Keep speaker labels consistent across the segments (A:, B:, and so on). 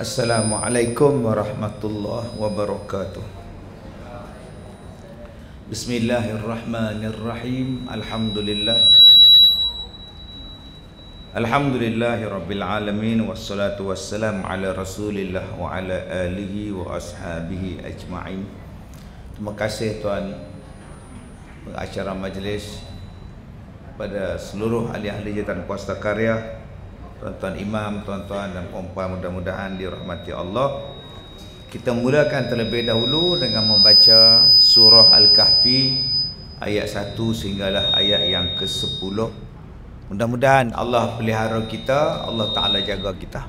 A: Assalamualaikum warahmatullahi wabarakatuh Bismillahirrahmanirrahim Alhamdulillah Alhamdulillahirrabbilalamin Wassalatu wassalam ala rasulillah Wa ala alihi wa ashabihi ajma'in Terima kasih Tuan Acara majlis Pada seluruh ahli-ahli jatuh puasa karya tuan-tuan imam, tuan-tuan dan puan-puan mudah-mudahan dirahmati Allah. Kita mulakan terlebih dahulu dengan membaca surah Al-Kahfi ayat 1 sehinggalah ayat yang ke-10. Mudah-mudahan Allah pelihara kita, Allah Taala jaga kita.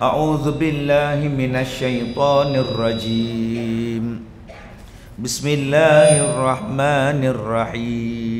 A: A'udzu billahi minasyaitonir rajim. Bismillahirrahmanirrahim.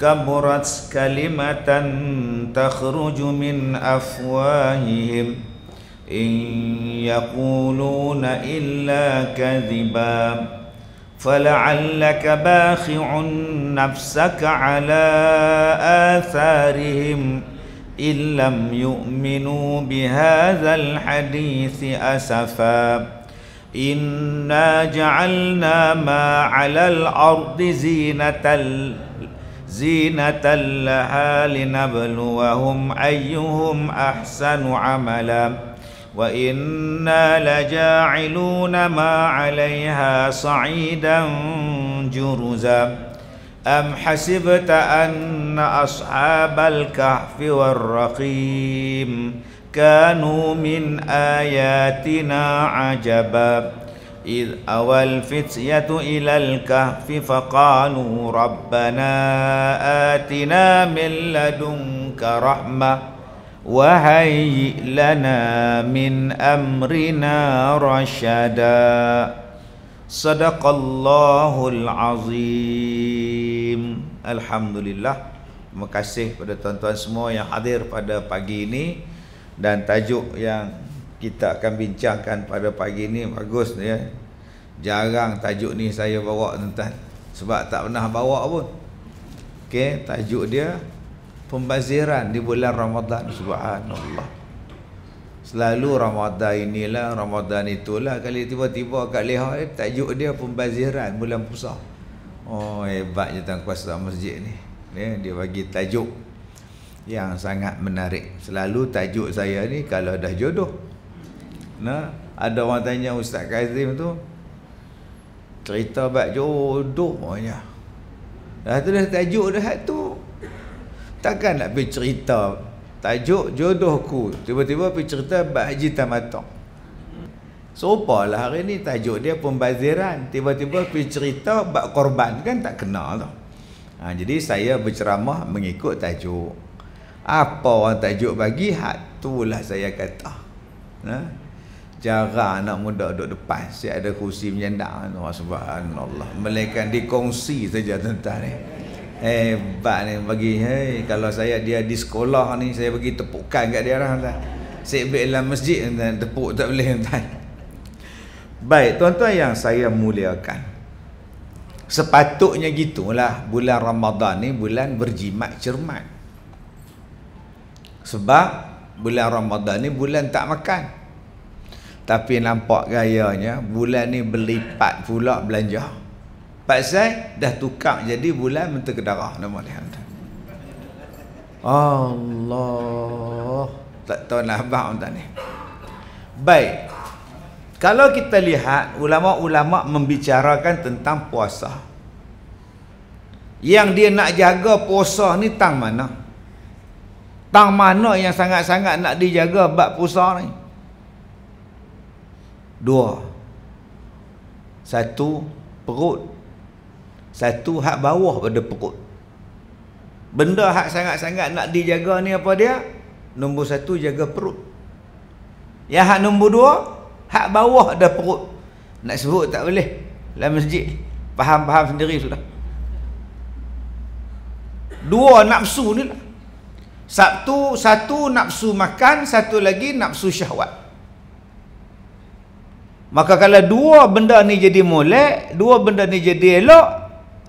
A: كبرت كلمة تخرج من أفواههم إن يقولون إلا كذبا فلعلك باخع نفسك على آثارهم إن لم يؤمنوا بهذا الحديث أسفا إنا جعلنا ما على الأرض زينة زينة لها لنبلوهم أيهم أحسن عملا وإنا لجاعلون ما عليها صعيدا جرزا أم حسبت أن أصحاب الكهف والرقيم كانوا من آياتنا عجبا إذ أوى الفتية إلى الكهف فقالوا ربنا آتنا من لدنك رحمة وهيئ لنا من أمرنا رشدا صدق الله العظيم الحمد لله Terima kasih kepada tuan-tuan semua yang hadir pada pagi ini dan tajuk yang kita akan bincangkan pada pagi ini bagus ya. Jarang tajuk ni saya bawa tuan sebab tak pernah bawa pun. Okey, tajuk dia pembaziran di bulan Ramadan subhanallah. Selalu Ramadan inilah, Ramadan itulah kali tiba-tiba kat leha ni tajuk dia pembaziran bulan puasa. Oh hebatnya tuan kuasa masjid ni. Ya, dia bagi tajuk yang sangat menarik. Selalu tajuk saya ni kalau dah jodoh. Nah, ada orang tanya Ustaz Kazim tu cerita bab jodoh punya. Dah tu dah tajuk dah tu. Takkan nak pergi cerita tajuk jodohku. Tiba-tiba pergi cerita bab haji tamatuk. Serupa lah hari ni tajuk dia pembaziran. Tiba-tiba pergi cerita bab korban kan tak kenal tu. Ha, jadi saya berceramah mengikut tajuk. Apa orang tajuk bagi hak tu lah saya kata. Nah, ha? jarang anak muda duduk depan Si ada kursi menyandak tu subhanallah melainkan dikongsi saja tuan-tuan ni hebat ni bagi hei. kalau saya dia di sekolah ni saya bagi tepukan kat dia lah tuan sebab dalam masjid tuan tepuk tak boleh tuan baik tuan-tuan yang saya muliakan sepatutnya gitulah bulan Ramadan ni bulan berjimat cermat sebab bulan Ramadan ni bulan tak makan tapi nampak gayanya bulan ni berlipat pula belanja. saya dah tukar jadi bulan menteri kedarah nama dia. Allah tak tahu nak abang tak ni baik kalau kita lihat ulama-ulama membicarakan tentang puasa yang dia nak jaga puasa ni tang mana tang mana yang sangat-sangat nak dijaga bab puasa ni dua satu perut satu hak bawah pada perut benda hak sangat-sangat nak dijaga ni apa dia nombor satu jaga perut yang hak nombor dua hak bawah ada perut nak sebut tak boleh dalam masjid faham-faham sendiri sudah dua nafsu ni lah. satu satu nafsu makan satu lagi nafsu syahwat Maka kalau dua benda ni jadi molek, dua benda ni jadi elok,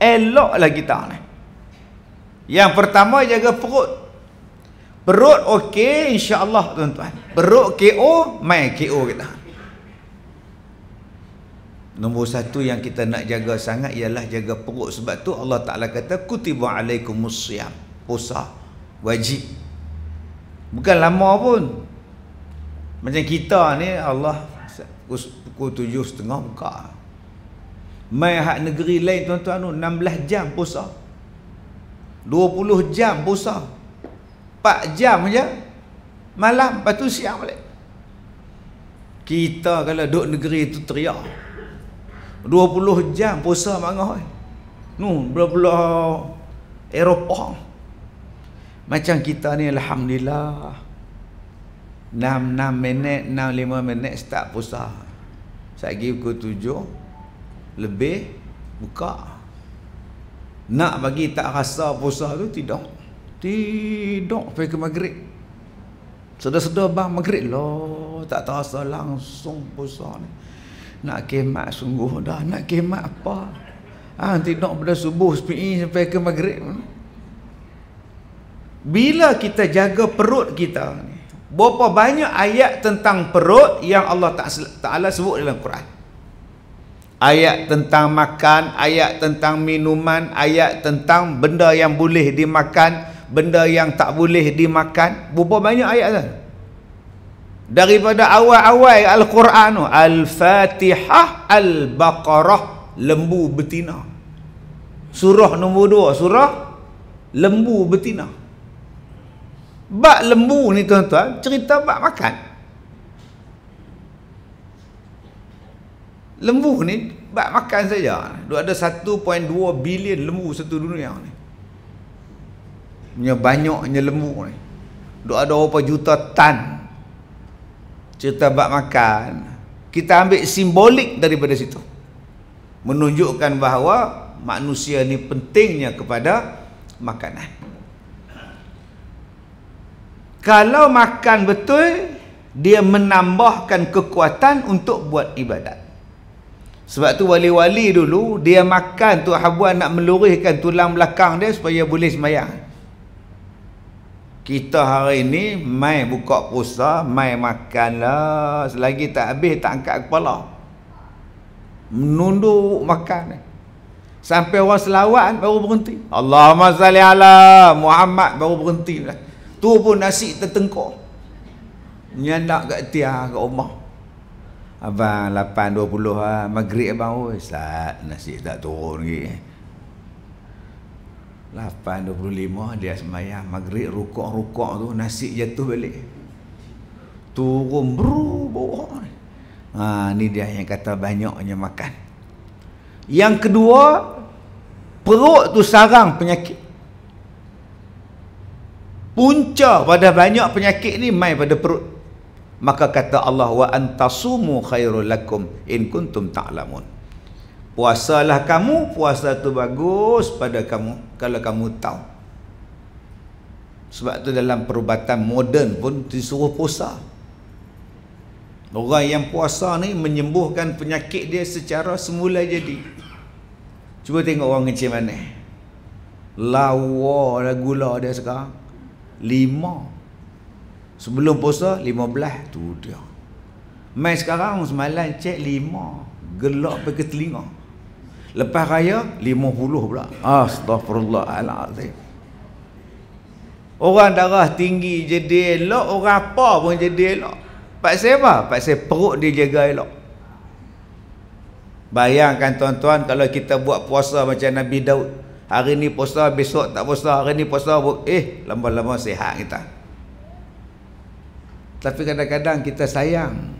A: eloklah kita ni. Yang pertama jaga perut. Perut okey insya-Allah tuan-tuan. Perut KO, mai KO kita. Nombor satu yang kita nak jaga sangat ialah jaga perut sebab tu Allah Taala kata kutibu alaikumus siyam. Puasa wajib. Bukan lama pun. Macam kita ni Allah tujuh setengah buka main hak negeri lain tuan-tuan tu 16 jam puasa 20 jam puasa 4 jam je malam lepas tu siang balik kita kalau duduk negeri tu teriak 20 jam puasa mangah oi nu belah Eropah macam kita ni alhamdulillah 6 6 minit 6 5 minit start puasa saya pergi pukul tujuh Lebih Buka Nak bagi tak rasa puasa tu Tidak Tidak Pergi ke maghrib Sedar-sedar bang maghrib lah Tak terasa langsung puasa ni Nak kemat sungguh dah Nak kemat apa Ah ha, tidak pada subuh sepi sampai ke maghrib. Bila kita jaga perut kita ni, berapa banyak ayat tentang perut yang Allah Ta'ala sebut dalam Quran ayat tentang makan ayat tentang minuman ayat tentang benda yang boleh dimakan benda yang tak boleh dimakan berapa banyak ayat tu daripada awal-awal Al-Quran Al-Fatihah Al-Baqarah lembu betina surah nombor dua surah lembu betina Bak lembu ni tuan-tuan cerita bak makan. Lembu ni bak makan saja. ada 1.2 bilion lembu satu dunia ni. Punya banyaknya lembu ni. Dok ada berapa juta tan. Cerita bak makan. Kita ambil simbolik daripada situ. Menunjukkan bahawa manusia ni pentingnya kepada makanan kalau makan betul dia menambahkan kekuatan untuk buat ibadat sebab tu wali-wali dulu dia makan tu habuan nak melurihkan tulang belakang dia supaya boleh sembahyang kita hari ni mai buka puasa mai makan lah selagi tak habis tak angkat kepala menunduk makan sampai orang selawat baru berhenti Allahumma salli ala Muhammad baru berhenti lah tu pun nasi tertengkor nyandak kat tiang kat rumah abang 8.20 lah maghrib abang oi sat nasi tak turun lagi 8.25 dia semayang maghrib rukuk-rukuk tu nasi jatuh balik turun bro bohong ni ha, ni dia yang kata banyaknya makan yang kedua perut tu sarang penyakit punca pada banyak penyakit ni mai pada perut maka kata Allah wa antasumu khairul lakum in kuntum ta'lamun puasalah kamu puasa tu bagus pada kamu kalau kamu tahu sebab tu dalam perubatan moden pun disuruh puasa orang yang puasa ni menyembuhkan penyakit dia secara semula jadi cuba tengok orang kecil mana lawa dah gula dia sekarang lima sebelum puasa lima belah tu dia main sekarang semalam cek lima gelak pergi ke telinga lepas raya lima puluh pula astagfirullahaladzim orang darah tinggi jadi elok orang apa pun jadi elok paksa apa? paksa perut dia jaga elok bayangkan tuan-tuan kalau kita buat puasa macam Nabi Daud Hari ni puasa, besok tak puasa, hari ni puasa, eh lama-lama sihat kita. Tapi kadang-kadang kita sayang.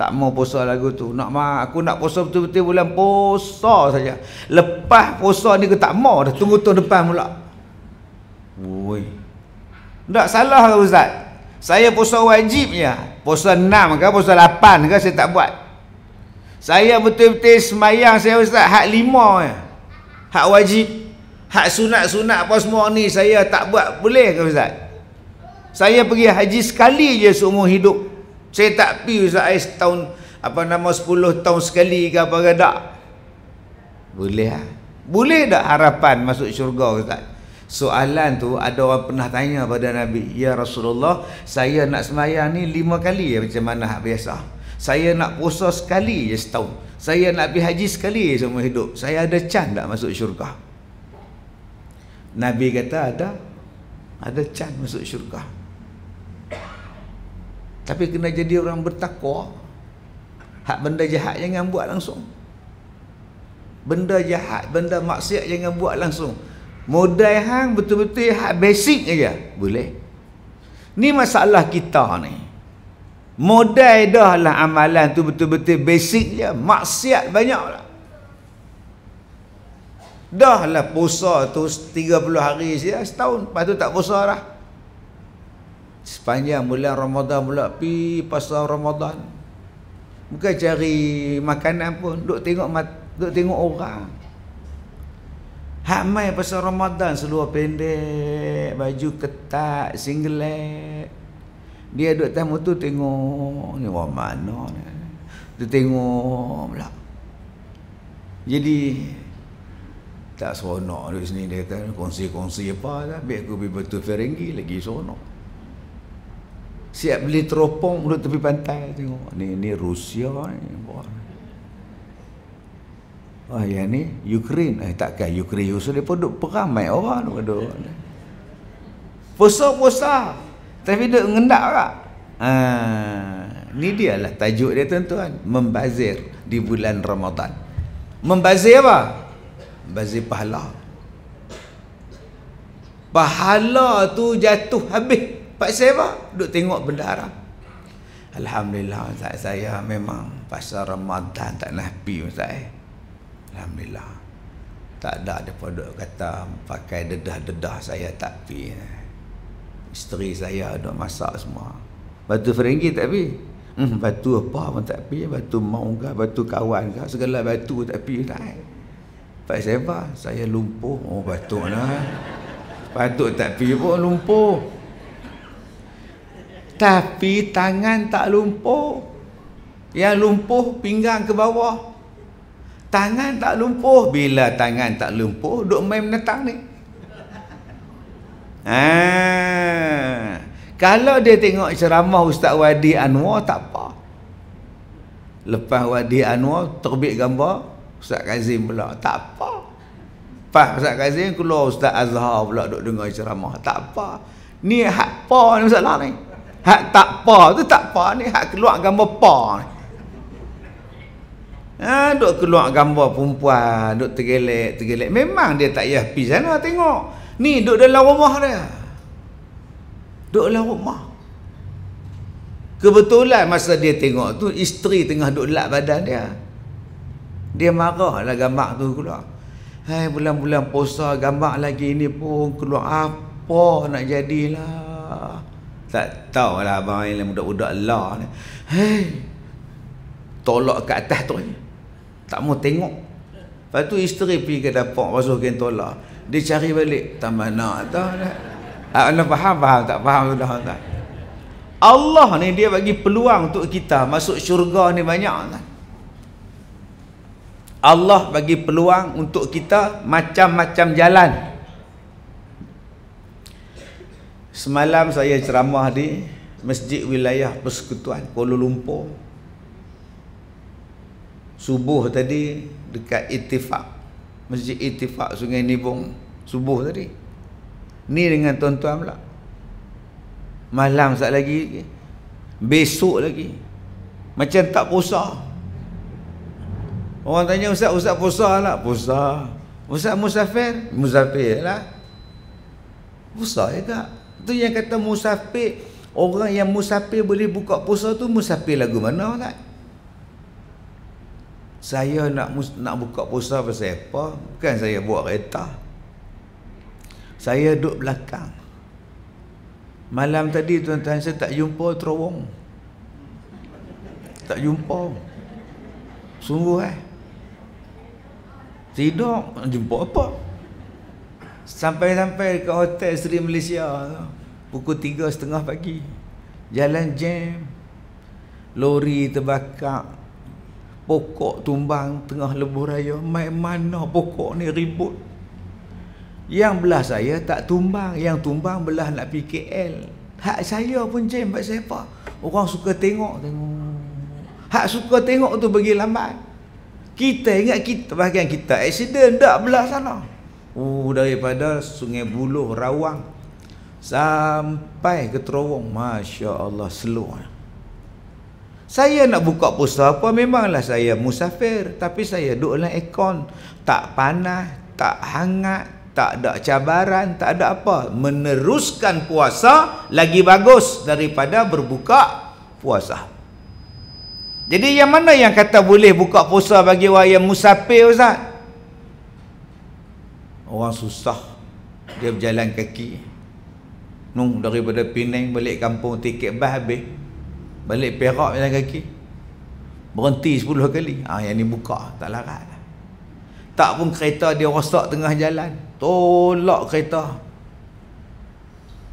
A: Tak mau puasa lagu tu. Nak ma, aku nak puasa betul-betul bulan puasa saja. Lepas puasa ni aku tak mau dah tunggu tahun depan pula. Woi. Tak salah ke ustaz? Saya puasa wajibnya. Puasa enam ke puasa lapan ke saya tak buat. Saya betul-betul semayang saya ustaz hak lima je hak wajib hak sunat-sunat apa semua ni saya tak buat boleh ke Ustaz saya pergi haji sekali je seumur hidup saya tak pergi Ustaz saya setahun apa nama 10 tahun sekali ke apa ke tak boleh lah boleh tak harapan masuk syurga Ustaz soalan tu ada orang pernah tanya pada Nabi ya Rasulullah saya nak semayang ni 5 kali ya macam mana biasa saya nak puasa sekali je setahun. Saya nak pergi haji sekali je semua hidup. Saya ada can tak masuk syurga? Nabi kata ada. Ada can masuk syurga. Tapi kena jadi orang bertakwa. Hak benda jahat jangan buat langsung. Benda jahat, benda maksiat jangan buat langsung. Modai hang betul-betul hak basic aja. Boleh. Ni masalah kita ni. Modai dah lah amalan tu betul-betul basic je. Maksiat banyak lah. Dah lah puasa tu 30 hari saja setahun. Lepas tu tak puasa lah. Sepanjang bulan Ramadan pula pi pasal Ramadan. Bukan cari makanan pun. Duk tengok mat, duk tengok orang. Hak pasal Ramadan seluar pendek, baju ketat, singlet. Dia duduk atas motor tengok ni orang mana ni. Dia tengok pula. Jadi tak seronok duduk sini dia kata kongsi-kongsi apa lah. Biar aku pergi betul Ferengi lagi seronok. Siap beli teropong duduk tepi pantai tengok. Ni ni Rusia ni. Buat. Oh ah, ya ni Ukraine. Eh takkan Ukraine Rusia dia pun duduk perang main orang duduk. Pusat-pusat. Tapi dia ngendak lah. Ha, ni dia lah tajuk dia tuan-tuan. Membazir di bulan Ramadan. Membazir apa? Membazir pahala. Pahala tu jatuh habis. Pasal apa? Duduk tengok benda Alhamdulillah Ustaz saya memang pasal Ramadan tak nafi Ustaz eh. Alhamdulillah. Tak ada dia pun kata pakai dedah-dedah saya tak pi. Eh isteri saya duk masak semua. Batu Ferengi tak pi. Hmm, batu apa pun tak pi, batu mau ke, batu kawan ke, segala batu tak pi tak. Pak Seba, saya lumpuh. Oh, batuk lah. Batuk tak pi pun lumpuh. Tapi tangan tak lumpuh. Yang lumpuh pinggang ke bawah. Tangan tak lumpuh. Bila tangan tak lumpuh, duk main menetang ni. Ha. Kalau dia tengok ceramah Ustaz Wadi Anwar tak apa. Lepas Wadi Anwar terbit gambar Ustaz Kazim pula tak apa. Pas Ustaz Kazim keluar Ustaz Azhar pula duk dengar ceramah tak apa. Ni hak apa ni masalah ni? Hak tak apa tu tak apa ni hak keluar gambar apa ni? Ha, duk keluar gambar perempuan, duk tergelek, tergelek. Memang dia tak payah pergi sana tengok. Ni duduk dalam rumah dia. Duduk dalam rumah. Kebetulan masa dia tengok tu, isteri tengah duduk lap badan dia. Dia marah lah gambar tu keluar. Hai bulan-bulan puasa gambar lagi ni pun keluar apa nak jadilah. Tak tahu lah abang yang budak-budak lah ni. Hai. Tolak kat atas tu Tak mau tengok. Lepas tu isteri pergi ke dapur basuh kain tolak dia cari balik tambah nak tahu dah Allah faham faham tak faham dah tak Allah ni dia bagi peluang untuk kita masuk syurga ni banyak tak Allah bagi peluang untuk kita macam-macam jalan semalam saya ceramah di masjid wilayah persekutuan Kuala Lumpur subuh tadi dekat itifak Masjid Itifak Sungai Nibung Subuh tadi Ni dengan tuan-tuan pula Malam sekejap lagi Besok lagi Macam tak puasa Orang tanya Ustaz, Ustaz puasa lah Puasa Ustaz musafir? Musafir lah Puasa je tak Tu yang kata musafir Orang yang musafir boleh buka puasa tu Musafir lagu mana tak? Lah? saya nak nak buka puasa pasal apa? Bukan saya buat kereta. Saya duduk belakang. Malam tadi tuan-tuan saya tak jumpa terowong. Tak jumpa. Sungguh eh. Tidak jumpa apa? Sampai-sampai ke hotel Sri Malaysia Pukul tiga setengah pagi Jalan jam Lori terbakar pokok tumbang tengah lebuh raya mai mana pokok ni ribut yang belah saya tak tumbang yang tumbang belah nak PKL hak saya pun jam buat siapa orang suka tengok tengok hak suka tengok tu pergi lambat kita ingat kita bahagian kita accident tak belah sana uh daripada sungai buluh, rawang sampai ke terowong masya-Allah seluar saya nak buka puasa apa memanglah saya musafir tapi saya duduk dalam aircon tak panas, tak hangat, tak ada cabaran, tak ada apa. Meneruskan puasa lagi bagus daripada berbuka puasa. Jadi yang mana yang kata boleh buka puasa bagi orang yang musafir Ustaz? Orang susah dia berjalan kaki. Nung daripada Penang balik kampung tiket bas habis. Balik perak jalan kaki. Berhenti 10 kali. Ah ha, yang ni buka tak larat. Tak pun kereta dia rosak tengah jalan. Tolak kereta.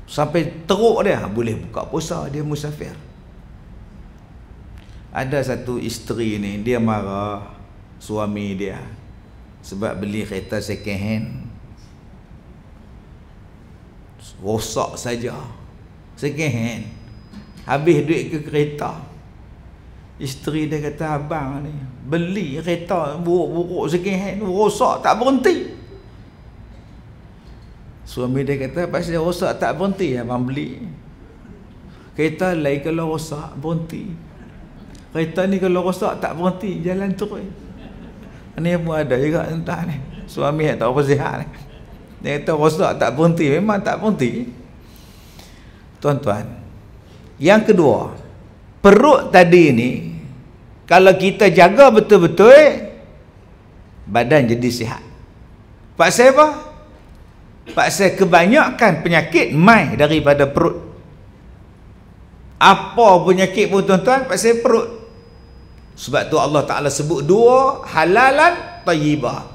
A: Sampai teruk dia ah, boleh buka posa dia musafir. Ada satu isteri ni dia marah suami dia sebab beli kereta second hand. Rosak saja. Second hand Habis duit ke kereta. Isteri dia kata, abang ni, beli kereta buruk-buruk sikit, rosak tak berhenti. Suami dia kata, pasal rosak tak berhenti, abang beli. Kereta lain kalau rosak, berhenti. Kereta ni kalau rosak, tak berhenti, jalan terus. Ini pun ada juga, entah ni. Suami yang tak ni Dia kata, rosak tak berhenti, memang tak berhenti. Tuan-tuan, yang kedua, perut tadi ni kalau kita jaga betul-betul badan jadi sihat. Pak saya apa? saya kebanyakan penyakit mai daripada perut. Apa penyakit pun tuan-tuan, saya perut. Sebab tu Allah Ta'ala sebut dua halalan tayyibah.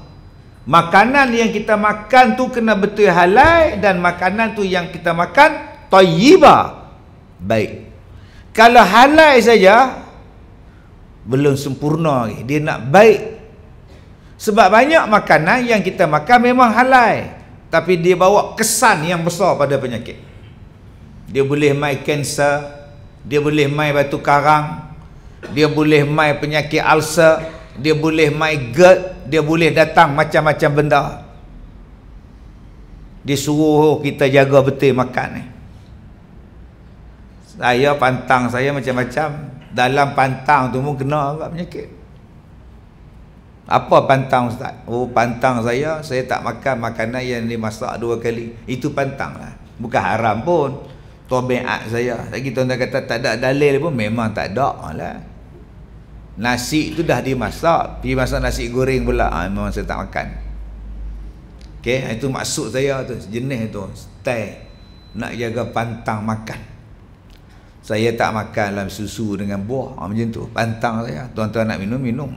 A: Makanan yang kita makan tu kena betul halal dan makanan tu yang kita makan tayyibah baik kalau halal saja belum sempurna lagi dia nak baik sebab banyak makanan yang kita makan memang halal tapi dia bawa kesan yang besar pada penyakit dia boleh mai kanser dia boleh mai batu karang dia boleh mai penyakit ulcer dia boleh mai gerd dia boleh datang macam-macam benda dia suruh kita jaga betul makan ni eh saya pantang saya macam-macam dalam pantang tu pun kena agak penyakit apa pantang ustaz oh pantang saya saya tak makan makanan yang dimasak dua kali itu pantang lah bukan haram pun tobeat saya lagi tuan-tuan kata tak ada dalil pun memang tak ada lah nasi tu dah dimasak pergi masak nasi goreng pula ha, memang saya tak makan Okay, itu maksud saya tu, jenis tu, style nak jaga pantang makan saya tak makan dalam susu dengan buah ha, macam tu pantang saya tuan-tuan nak minum minum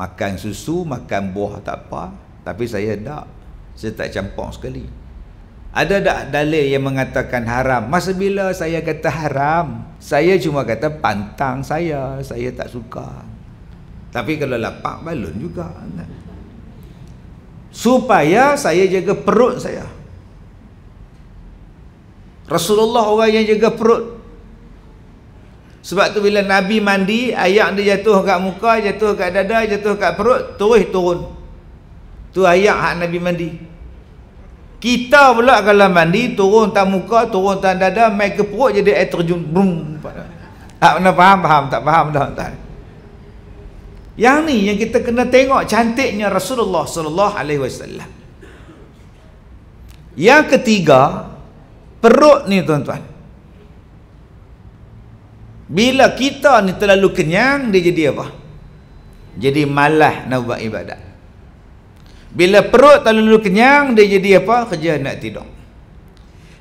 A: makan susu makan buah tak apa tapi saya tak saya tak campur sekali ada tak dalil yang mengatakan haram masa bila saya kata haram saya cuma kata pantang saya saya tak suka tapi kalau lapak balon juga supaya saya jaga perut saya Rasulullah orang yang jaga perut sebab tu bila Nabi mandi ayak dia jatuh kat muka jatuh kat dada jatuh kat perut terus turun tu ayak hak Nabi mandi kita pula kalau mandi turun tak muka turun tak dada main ke perut jadi air terjun brum tak pernah faham faham tak faham dah tak yang ni yang kita kena tengok cantiknya Rasulullah sallallahu alaihi wasallam yang ketiga Perut ni tuan-tuan. Bila kita ni terlalu kenyang, dia jadi apa? Jadi malah nak buat ibadat. Bila perut terlalu kenyang, dia jadi apa? Kerja nak tidur.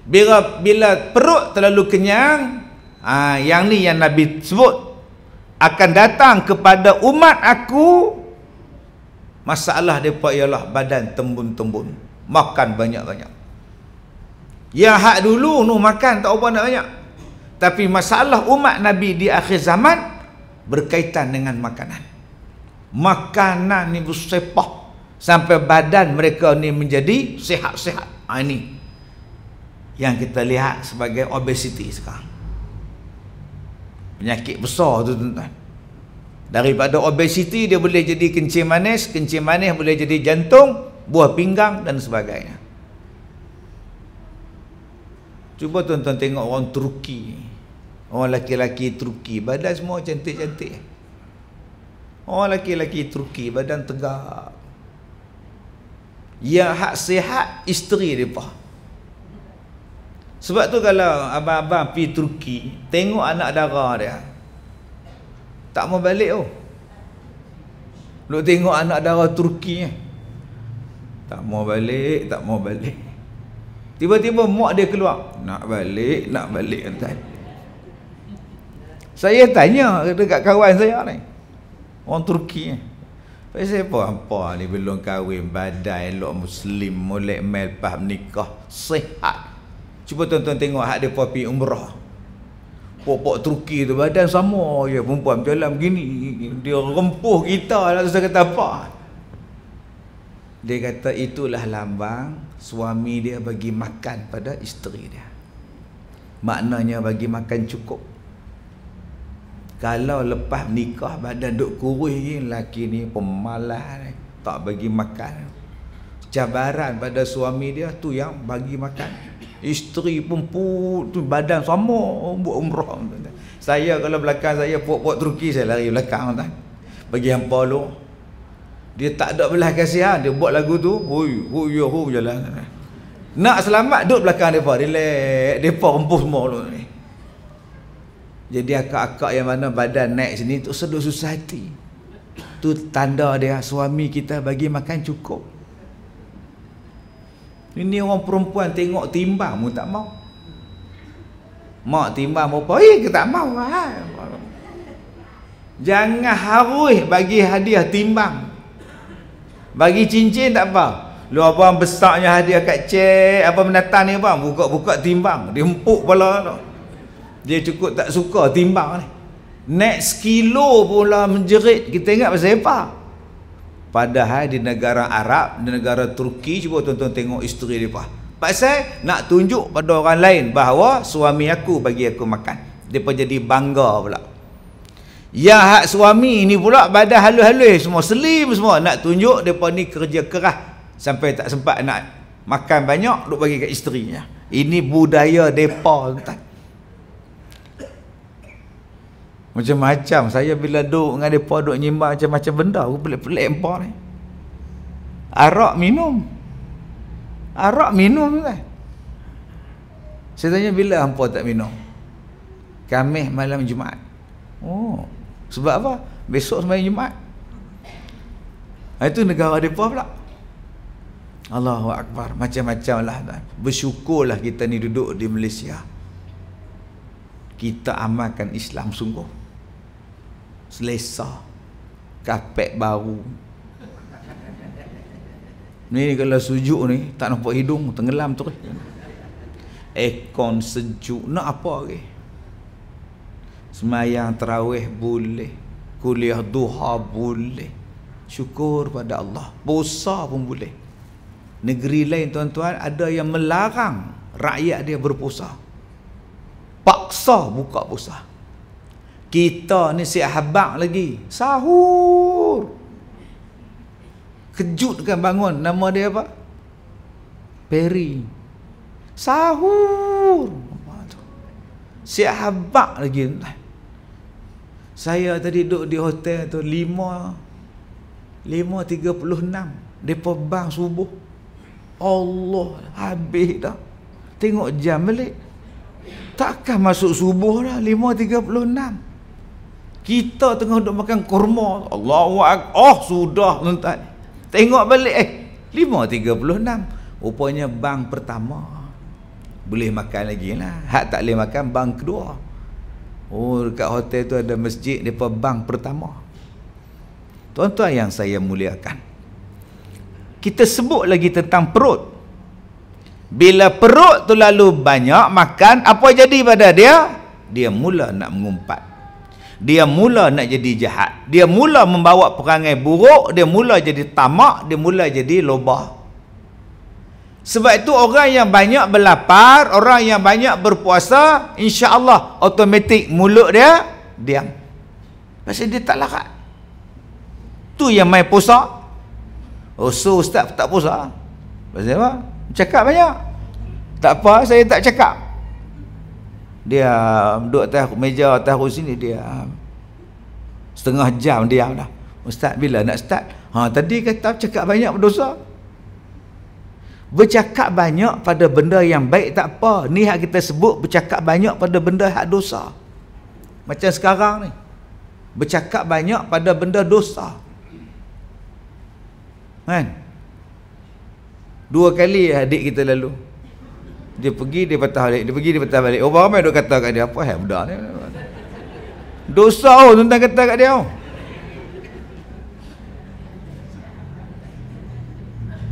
A: Bila, bila perut terlalu kenyang, ha, yang ni yang Nabi sebut, akan datang kepada umat aku, masalah dia pun ialah badan tembun-tembun. Makan banyak-banyak. Ya hak dulu nu makan tak apa nak banyak. Tapi masalah umat Nabi di akhir zaman berkaitan dengan makanan. Makanan ni bersepah sampai badan mereka ni menjadi sihat-sihat. Ha, ini yang kita lihat sebagai obesiti sekarang. Penyakit besar tu tuan-tuan. Daripada obesiti dia boleh jadi kencing manis, kencing manis boleh jadi jantung, buah pinggang dan sebagainya. Cuba tuan-tuan tengok orang Turki Orang lelaki-lelaki Turki Badan semua cantik-cantik Orang lelaki-lelaki Turki Badan tegak Yang hak sihat Isteri mereka Sebab tu kalau Abang-abang pi Turki Tengok anak darah dia Tak mau balik tu oh. Lu tengok anak darah Turki Tak mau balik Tak mau balik Tiba-tiba mak dia keluar. Nak balik, nak balik entah. Saya tanya dekat kawan saya ni. Orang Turki ni. Saya apa apa ni belum kahwin badai elok muslim molek mel pas nikah sihat. Cuba tuan-tuan tengok hak dia pergi umrah. pok Turki tu badan sama je perempuan macam dalam gini dia rempuh kita lah saya kata apa. Dia kata itulah lambang suami dia bagi makan pada isteri dia. Maknanya bagi makan cukup. Kalau lepas nikah badan duk kurus ni laki ni pemalas ni tak bagi makan. Cabaran pada suami dia tu yang bagi makan. Isteri pun put tu badan sama buat umrah. Saya kalau belakang saya puak-puak Turki saya lari belakang tuan. Bagi hampa lu dia tak ada belah kasihan dia buat lagu tu hui hui yo ya, hu jalan nak selamat duduk belakang depa relax depa rempuh semua tu ni jadi akak-akak yang mana badan naik sini tu sedut susah hati tu tanda dia suami kita bagi makan cukup ini orang perempuan tengok timbang pun tak mau mak timbang berapa eh kita tak mau ha? jangan harus bagi hadiah timbang bagi cincin tak apa. Lu abang besarnya hadiah kat cek apa mendatang ni abang buka-buka timbang dia empuk pula tu. Dia cukup tak suka timbang ni. Next kilo pula menjerit kita ingat pasal apa? Padahal di negara Arab, di negara Turki cuba tuan-tuan tengok isteri dia apa. Pasal nak tunjuk pada orang lain bahawa suami aku bagi aku makan. dia pun jadi bangga pula. Yang hak suami ni pula badan halus-halus semua, selim semua nak tunjuk depa ni kerja keras sampai tak sempat nak makan banyak duk bagi kat isteri Ini budaya depa tuan. Macam-macam saya bila duk dengan depa duk nyimbang macam-macam benda, aku pelik-pelik empa ni. Arak minum. Arak minum tuan. Saya tanya bila hampa tak minum? Kamis malam Jumaat. Oh. Sebab apa? Besok sembahyang Jumaat. Itu negara depa pula. Allahu akbar. Macam-macam lah. Bersyukurlah kita ni duduk di Malaysia. Kita amalkan Islam sungguh. Selesa. Kapek baru. Ni kalau sujuk ni, tak nampak hidung, tenggelam tu. Ekon sejuk, nak apa ke? Okay? Semayang terawih boleh Kuliah duha boleh Syukur pada Allah Bosa pun boleh Negeri lain tuan-tuan ada yang melarang Rakyat dia berpuasa Paksa buka puasa Kita ni si habak lagi Sahur kejut kan bangun Nama dia apa? Peri Sahur Si habak lagi saya tadi duduk di hotel tu 5 5.36 depa bang subuh Allah habis dah tengok jam balik takkan masuk subuh dah 5.36 kita tengah duduk makan kurma Allah akbar oh sudah tuan tengok balik eh 5.36 rupanya bang pertama boleh makan lagi lah hak tak boleh makan bang kedua Oh dekat hotel tu ada masjid Dia bank pertama Tuan-tuan yang saya muliakan Kita sebut lagi tentang perut Bila perut tu lalu banyak makan Apa jadi pada dia? Dia mula nak mengumpat dia mula nak jadi jahat dia mula membawa perangai buruk dia mula jadi tamak dia mula jadi lobah sebab itu orang yang banyak berlapar, orang yang banyak berpuasa, insya-Allah automatik mulut dia diam. Pasal dia tak larat. Tu yang mai puasa. Oh, so ustaz tak puasa. Pasal apa? Cakap banyak. Tak apa, saya tak cakap. Dia duduk atas meja atas kerusi ni dia setengah jam dia. dah. Ustaz bila nak start? Ha tadi kata cakap banyak berdosa. Bercakap banyak pada benda yang baik tak apa. Ni hak kita sebut bercakap banyak pada benda hak dosa. Macam sekarang ni. Bercakap banyak pada benda dosa. Kan? Dua kali adik kita lalu. Dia pergi, dia patah balik. Dia pergi, dia patah balik. Orang ramai duk kata kat dia, apa hal budak ni? Dosa oh tuan kata kat dia oh.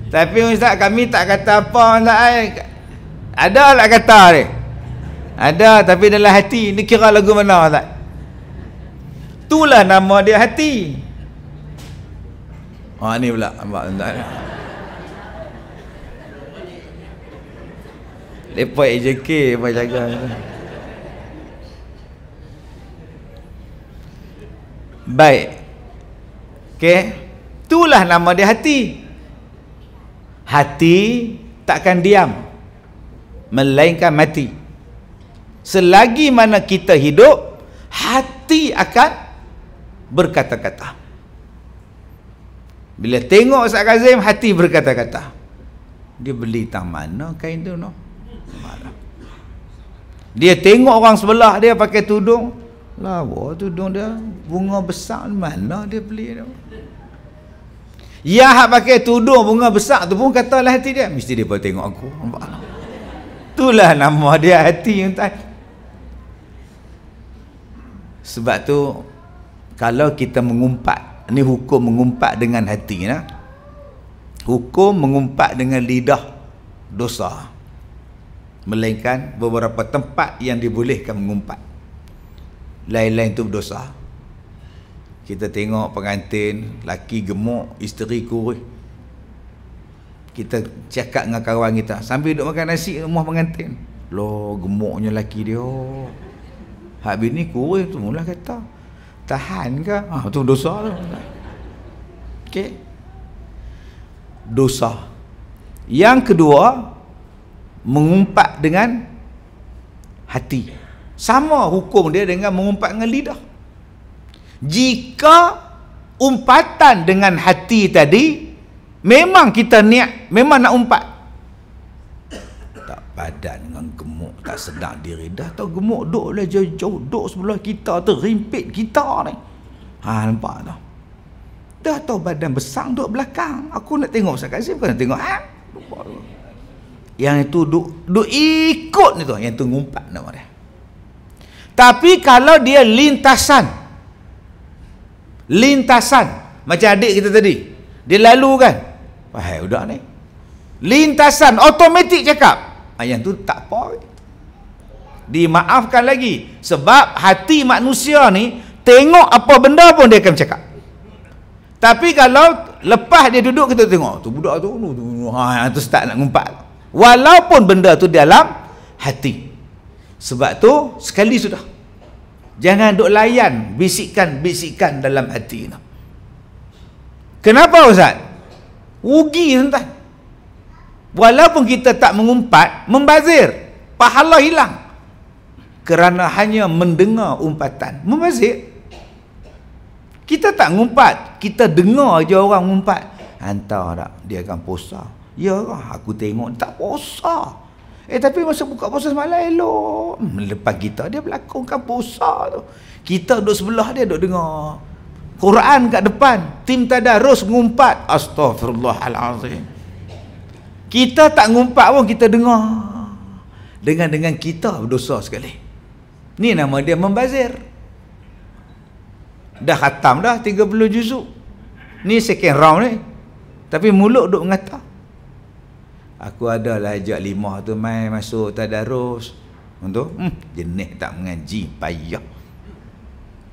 A: Tapi ustaz kami tak kata apa ustaz ai. Eh. Ada lah kata ni. Ada tapi dalam hati ni kira lagu mana ustaz? Itulah nama dia hati. Ha ni pula nampak ustaz. Lepas AJK apa jaga Baik. Okey. Itulah nama dia hati hati takkan diam melainkan mati selagi mana kita hidup hati akan berkata-kata bila tengok Ustaz Kazim hati berkata-kata dia beli tang mana kain tu no dia tengok orang sebelah dia pakai tudung lah tudung dia bunga besar mana dia beli tu no? Ya hak pakai tudung bunga besar tu pun katalah hati dia. Mesti dia pun tengok aku. Nampak? Itulah nama dia hati yang tak. Sebab tu kalau kita mengumpat, ni hukum mengumpat dengan hati nah. Hukum mengumpat dengan lidah dosa. Melainkan beberapa tempat yang dibolehkan mengumpat. Lain-lain tu dosa. Kita tengok pengantin Laki gemuk Isteri kurus Kita cakap dengan kawan kita Sambil duduk makan nasi rumah pengantin Loh gemuknya laki dia Habis ni kurus tu mula kata Tahan ke? Ha, tu dosa tu Okay Dosa Yang kedua Mengumpat dengan Hati Sama hukum dia dengan mengumpat dengan lidah jika umpatan dengan hati tadi memang kita niat memang nak umpat tak padan dengan gemuk tak sedap diri dah tahu gemuk duduk lah jauh-jauh duduk sebelah kita terimpit kita ni ha nampak tu dah tahu badan besar duduk belakang aku nak tengok saya Kazim bukan nak tengok ha lupa tu yang itu duk duk ikut ni tu yang tu ngumpat nama dia tapi kalau dia lintasan lintasan macam adik kita tadi dia lalu kan wahai budak ni lintasan otomatik cakap ah, yang tu tak apa dimaafkan lagi sebab hati manusia ni tengok apa benda pun dia akan cakap tapi kalau lepas dia duduk kita tengok tu budak tu tu, tu, tu, ha, ha tu start nak ngumpat walaupun benda tu dalam hati sebab tu sekali sudah Jangan duk layan bisikan-bisikan dalam hati ni. Kenapa Ustaz? Rugi tuan Walaupun kita tak mengumpat, membazir. Pahala hilang. Kerana hanya mendengar umpatan. Membazir. Kita tak mengumpat, Kita dengar je orang mengumpat. Hantar tak? Dia akan posa. Ya aku tengok tak posa. Eh tapi masa buka puasa semalam elok. Hmm, lepas kita dia berlakonkan puasa tu. Kita duduk sebelah dia duduk dengar. Quran kat depan. Tim tadarus ngumpat. Astaghfirullahalazim. Kita tak ngumpat pun kita dengar. Dengan dengan kita berdosa sekali. Ni nama dia membazir. Dah khatam dah 30 juzuk. Ni second round ni. Tapi mulut duk mengatak aku ada lah ajak limah tu mai masuk tadarus tu hmm, jenis tak mengaji payah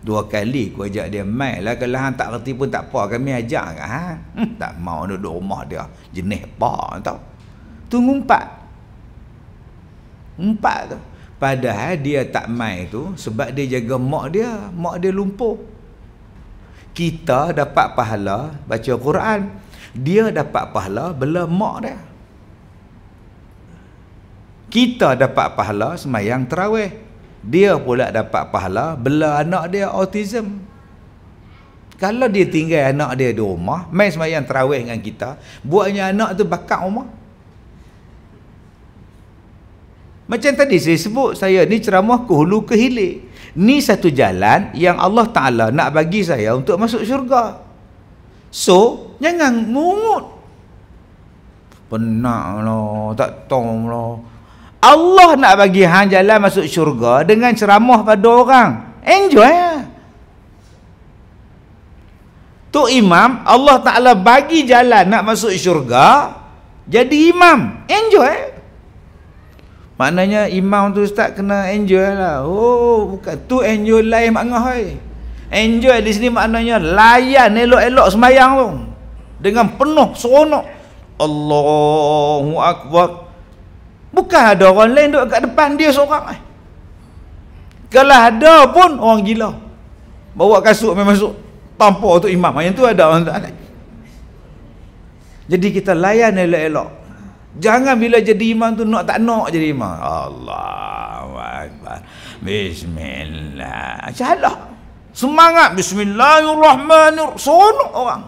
A: dua kali aku ajak dia mai lah kalau hang tak reti pun tak apa kami ajak kan ha? hmm, tak mau duduk rumah dia jenis apa tau Tu empat empat tu padahal dia tak mai tu sebab dia jaga mak dia mak dia lumpuh kita dapat pahala baca Quran dia dapat pahala bela mak dia kita dapat pahala semayang terawih dia pula dapat pahala bela anak dia autism kalau dia tinggal anak dia di rumah main semayang terawih dengan kita buatnya anak tu bakat rumah macam tadi saya sebut saya ni ceramah ke hulu ke hilir ni satu jalan yang Allah Ta'ala nak bagi saya untuk masuk syurga so jangan mungut penat lah tak tahu lah Allah nak bagi hang jalan masuk syurga dengan ceramah pada orang. Enjoy ya. Tu imam Allah Taala bagi jalan nak masuk syurga jadi imam. Enjoy. Ha? Maknanya imam tu ustaz kena enjoy lah. Oh, bukan tu enjoy lain makna hai. Enjoy di sini maknanya layan elok-elok sembahyang tu. Dengan penuh seronok. Allahu akbar. Bukan ada orang lain duduk kat depan dia seorang eh. Kalau ada pun orang gila. Bawa kasut memang masuk. Tampak untuk imam. Yang tu ada orang tak Jadi kita layan elok-elok. Jangan bila jadi imam tu nak tak nak jadi imam. Allah Akbar. Bismillah. Jalah. Semangat. Bismillahirrahmanirrahim. Sonok orang.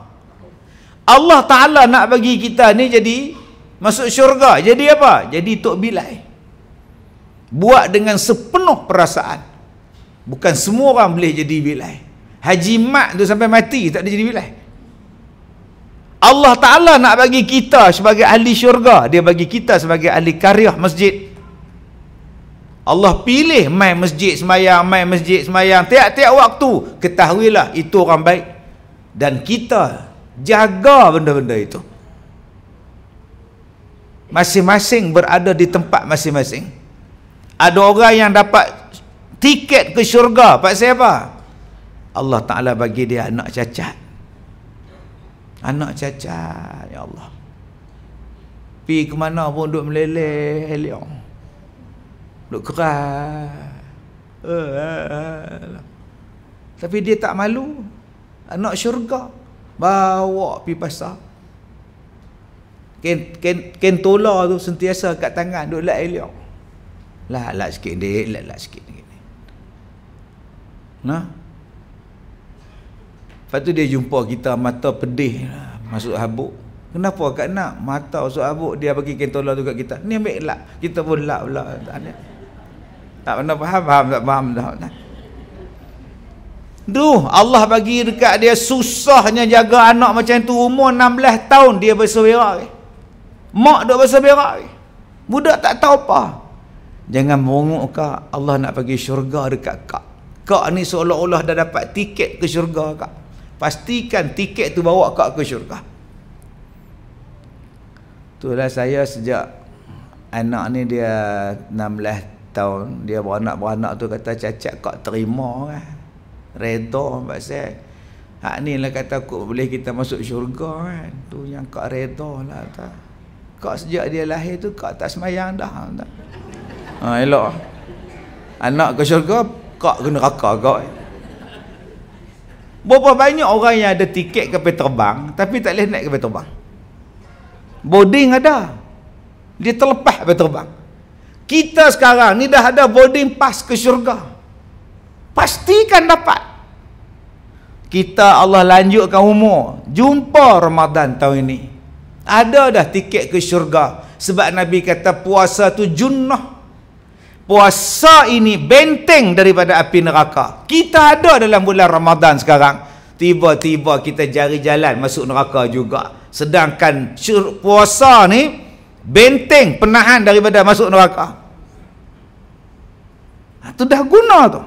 A: Allah Ta'ala nak bagi kita ni jadi Masuk syurga jadi apa? Jadi Tok Bilai Buat dengan sepenuh perasaan Bukan semua orang boleh jadi Bilai Haji Mak tu sampai mati tak ada jadi Bilai Allah Ta'ala nak bagi kita sebagai ahli syurga Dia bagi kita sebagai ahli karyah masjid Allah pilih main masjid semayang, main masjid semayang Tiap-tiap waktu ketahuilah itu orang baik Dan kita jaga benda-benda itu masing-masing berada di tempat masing-masing ada orang yang dapat tiket ke syurga Pak siapa Allah Ta'ala bagi dia anak cacat anak cacat ya Allah pi ke mana pun duduk meleleh heliong duduk keras uh, uh, uh. tapi dia tak malu anak syurga bawa pi pasar ken, ken, ken tola tu sentiasa kat tangan duk lak elok lah, lak lak sikit dik lak lak sikit dik nah lepas tu dia jumpa kita mata pedih lah, masuk habuk kenapa kat nak mata masuk habuk dia bagi ken tola tu kat kita ni ambil lak kita pun lak pula tak ada tak pernah faham faham tak faham tak faham Duh, Allah bagi dekat dia susahnya jaga anak macam tu umur 16 tahun dia bersuara. Eh. Mak duk bahasa berak. Budak tak tahu apa. Jangan merungut kak. Allah nak pergi syurga dekat kak. Kak ni seolah-olah dah dapat tiket ke syurga kak. Pastikan tiket tu bawa kak ke syurga. Itulah saya sejak anak ni dia 16 tahun. Dia beranak-beranak tu kata cacat kak terima kan. Lah. Redo nampak saya. Hak ni lah kata kok boleh kita masuk syurga kan. Tu yang kak redo lah tak kak sejak dia lahir tu kak tak semayang dah ha, elok anak ke syurga kak kena raka kak berapa banyak orang yang ada tiket ke terbang tapi tak boleh naik ke terbang boarding ada dia terlepas ke terbang kita sekarang ni dah ada boarding pas ke syurga pastikan dapat kita Allah lanjutkan umur jumpa Ramadan tahun ini ada dah tiket ke syurga sebab Nabi kata puasa tu junnah puasa ini benteng daripada api neraka kita ada dalam bulan Ramadan sekarang tiba-tiba kita jari jalan masuk neraka juga sedangkan syur, puasa ni benteng penahan daripada masuk neraka itu ha, dah guna tu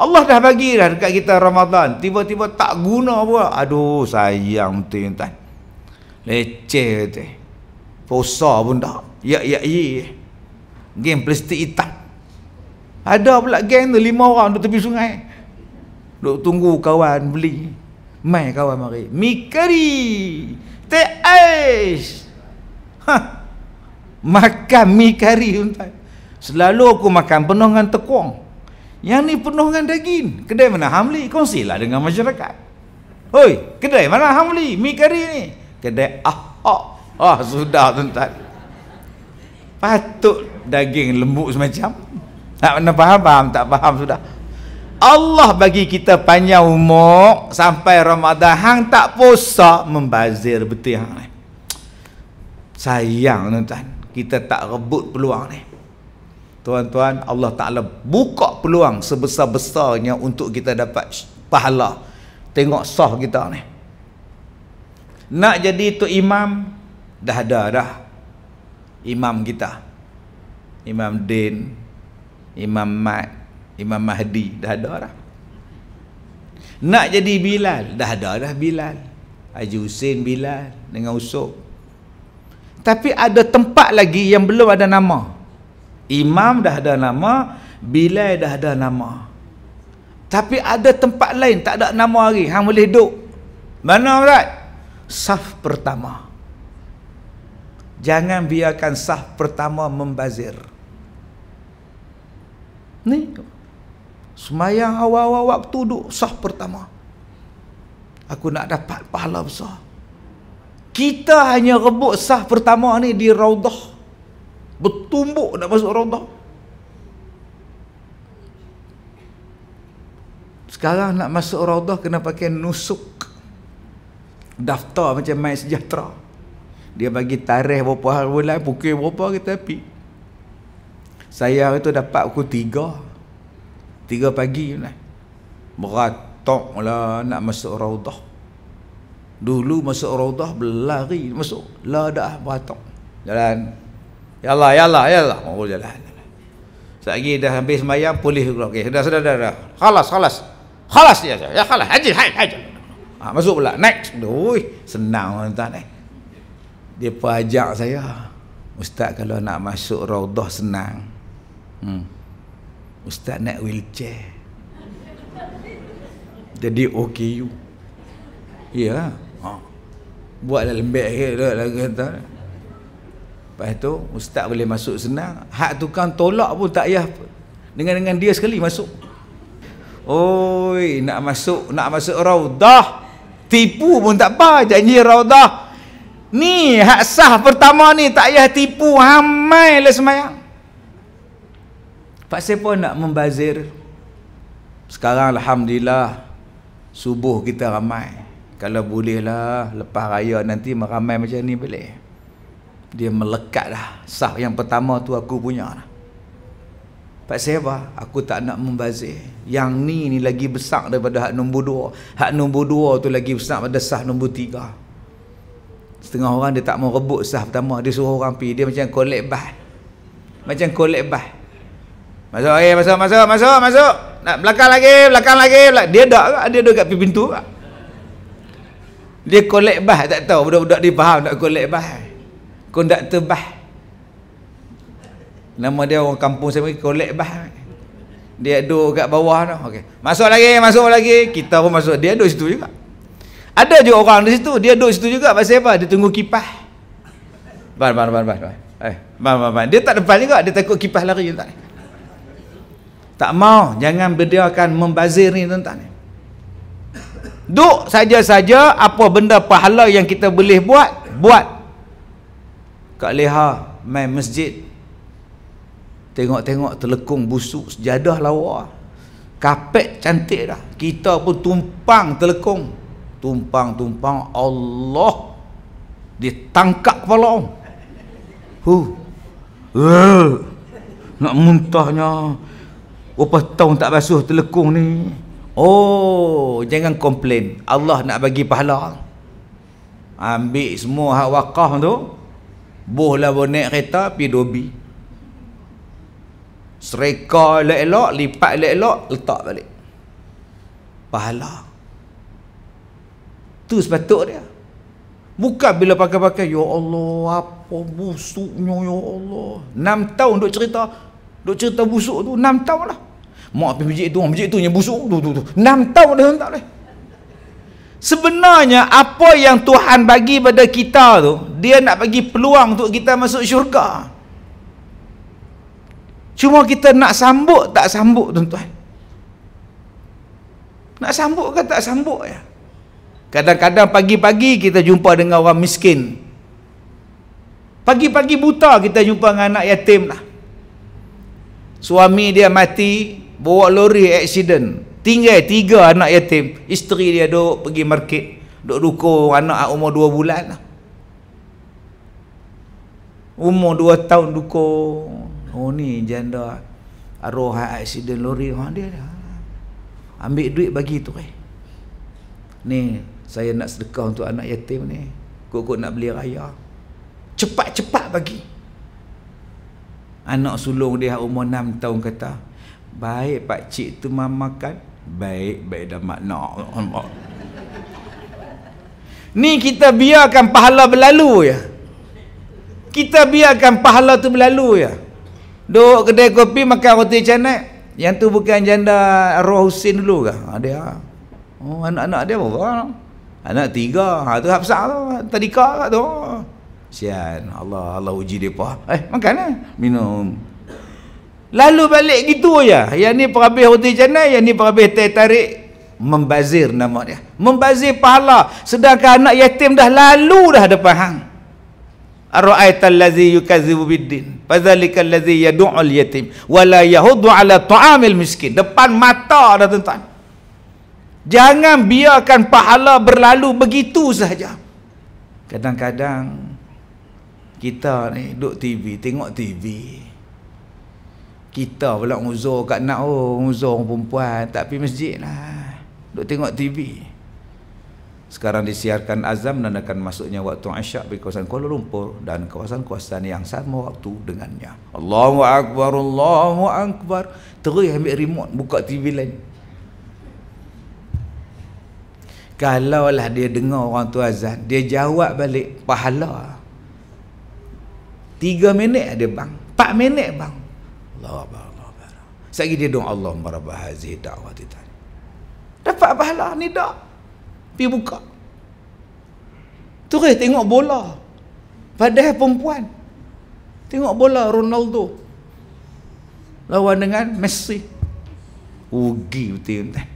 A: Allah dah bagi dah dekat kita Ramadan tiba-tiba tak guna pula aduh sayang tuan-tuan Leceh kata. Posa pun tak. Ya, ya, ya. Game plastik hitam. Ada pula geng tu lima orang duduk tepi sungai. Duduk tunggu kawan beli. Mai kawan mari. Mikari. Teh Ha. Makan mikari kari Selalu aku makan penuh dengan tekuang. Yang ni penuh dengan daging. Kedai mana hamli? Kongsilah dengan masyarakat. Hoi, kedai mana hamli? Mikari ni kedai ahok ah oh, sudah tuan-tuan patut daging lembut semacam tak pernah faham, faham tak faham sudah Allah bagi kita panjang umur sampai Ramadan hang tak puasa membazir betul hang ni. Sayang tuan-tuan, kita tak rebut peluang ni. Tuan-tuan, Allah Taala buka peluang sebesar-besarnya untuk kita dapat pahala. Tengok sah kita ni. Nak jadi tu imam dah ada dah imam kita. Imam Din, Imam Mat, Imam Mahdi dah ada dah. Nak jadi Bilal dah ada dah Bilal. Haji Hussein Bilal dengan usuk Tapi ada tempat lagi yang belum ada nama. Imam dah ada nama, Bilal dah ada nama. Tapi ada tempat lain tak ada nama lagi. Hang boleh duk. Mana orang Sah pertama. Jangan biarkan sah pertama membazir. Ni semayang awal-awal waktu duduk saf pertama. Aku nak dapat pahala besar. Kita hanya rebut sah pertama ni di raudah. Bertumbuk nak masuk raudah. Sekarang nak masuk raudah kena pakai nusuk daftar macam main sejahtera dia bagi tarikh berapa hari bulan pukul berapa kita pergi saya hari tu dapat pukul tiga tiga pagi lah beratok lah nak masuk raudah dulu masuk raudah berlari masuk lah dah beratok jalan ya Allah ya Allah ya Allah oh, jalan Sagi dah habis semayang, pulih. Okey, dah sudah dah dah. Khalas, khalas. Khalas dia. Ya, ya, ya, khalas. Haji, haji, haji. Ha, masuk pula next. Ui, senang orang tuan eh. Dia pun ajak saya. Ustaz kalau nak masuk raudah senang. Hmm. Ustaz nak wheelchair. Jadi OKU. Ya. Yeah. Ha. Buatlah lembek ke lagu tu. Lepas tu ustaz boleh masuk senang. Hak tukang tolak pun tak payah. Dengan dengan dia sekali masuk. Oi, nak masuk, nak masuk raudah tipu pun tak apa janji raudah ni hak sah pertama ni tak payah tipu ramai lah semayang pasal pun nak membazir sekarang Alhamdulillah subuh kita ramai kalau bolehlah lepas raya nanti meramai macam ni boleh dia melekat lah sah yang pertama tu aku punya lah Pak Seba, aku tak nak membazir. Yang ni ni lagi besar daripada hak nombor dua. Hak nombor dua tu lagi besar daripada sah nombor tiga. Setengah orang dia tak mau rebut sah pertama. Dia suruh orang pergi. Dia macam kolek bah. Macam kolek bah. Masuk, eh, masuk, masuk, masuk, masuk. Nak belakang lagi, belakang lagi. Belakang. Dia dah, dia dah kat pintu. Dia kolek bah, tak tahu. Budak-budak dia faham nak kolek bah. Kondak terbah. Kondak terbah. Nama dia orang kampung saya panggil kolek bah. Dia duduk kat bawah tu. Okey. Masuk lagi, masuk lagi. Kita pun masuk. Dia duduk situ juga. Ada juga orang di situ. Dia duduk situ juga. Pasal apa? Dia tunggu kipas. Bar, bar, bar, bar. Eh, bar, bar, bar. Dia tak depan juga. Dia takut kipas lari. Tak, tak mau. Jangan berdiakan membazir ni tuan-tuan. Duk saja-saja apa benda pahala yang kita boleh buat, buat. Kak Leha main masjid Tengok-tengok telekung busuk sejadah lawa. Kapet cantik dah. Kita pun tumpang telekung. Tumpang-tumpang Allah ditangkap kepala orang. Hu. Uh. Nak muntahnya. Berapa tahun tak basuh telekung ni? Oh, jangan komplain. Allah nak bagi pahala. Ambil semua hak wakaf tu. Bohlah bonek kereta pi dobi. Sereka elok-elok, lipat elok-elok, letak balik. Pahala. Tu sepatut dia. Bukan bila pakai-pakai, Ya Allah, apa busuknya, Ya Allah. 6 tahun duk cerita, duk cerita busuk tu, 6 tahun lah. Mak pergi bijik tu, bijik tu yang busuk, tu, tu, tu. 6 tahun dah hentak boleh. Sebenarnya, apa yang Tuhan bagi pada kita tu, dia nak bagi peluang untuk kita masuk Syurga. Cuma kita nak sambut tak sambut tuan-tuan. Nak sambut ke tak sambut ya. Kadang-kadang pagi-pagi kita jumpa dengan orang miskin. Pagi-pagi buta kita jumpa dengan anak yatim lah. Suami dia mati, bawa lori accident. Tinggal tiga anak yatim. Isteri dia duduk pergi market. Duduk dukung anak umur dua bulan lah. Umur dua tahun dukung Oh ni janda Arwah aksiden lori ha, dia, dia. Ambil duit bagi tu eh. Ni saya nak sedekah untuk anak yatim ni Kok-kok nak beli raya Cepat-cepat bagi Anak sulung dia umur 6 tahun kata Baik pak cik tu mamakan Baik baik dah mak makna Ni kita biarkan pahala berlalu ya kita biarkan pahala tu berlalu ya. Duk kedai kopi makan roti canai. Yang tu bukan janda Roh Husin dulu ke? Ha, ah, dia. Oh, anak-anak dia berapa orang? Anak tiga. Ha, tu hak besar tu. Tadika kat tu. Sian. Allah, Allah uji dia Eh, makanlah. Eh? Minum. Lalu balik gitu aja. Yang ni perhabis roti canai, yang ni perhabis teh tarik. Membazir nama dia. Membazir pahala. Sedangkan anak yatim dah lalu dah depan hang. Ar-Ra'ayat Ara'aita allazi bid Din, Fadhalika allazi yadu'ul yatim Wala yahudu ala tu'amil miskin Depan mata dah tuan-tuan Jangan biarkan pahala berlalu begitu sahaja Kadang-kadang Kita ni duduk TV, tengok TV Kita pula uzur kat nak Oh uzur perempuan Tak pergi masjid lah Duduk tengok TV sekarang disiarkan azam dan akan masuknya waktu asyak di kawasan Kuala Lumpur dan kawasan-kawasan yang sama waktu dengannya. Allahu Akbar, Allahu Akbar. Terus ambil remote, buka TV lain. Kalaulah dia dengar orang tu azan, dia jawab balik pahala. Tiga minit ada bang. Empat minit bang. Allahu Akbar, Allahu Akbar. Sekejap dia doa Allah merabah hazih da'wah Dapat pahala ni dah. Pi buka. Terus tengok bola. Padahal perempuan. Tengok bola Ronaldo. Lawan dengan Messi. Ugi betul entah.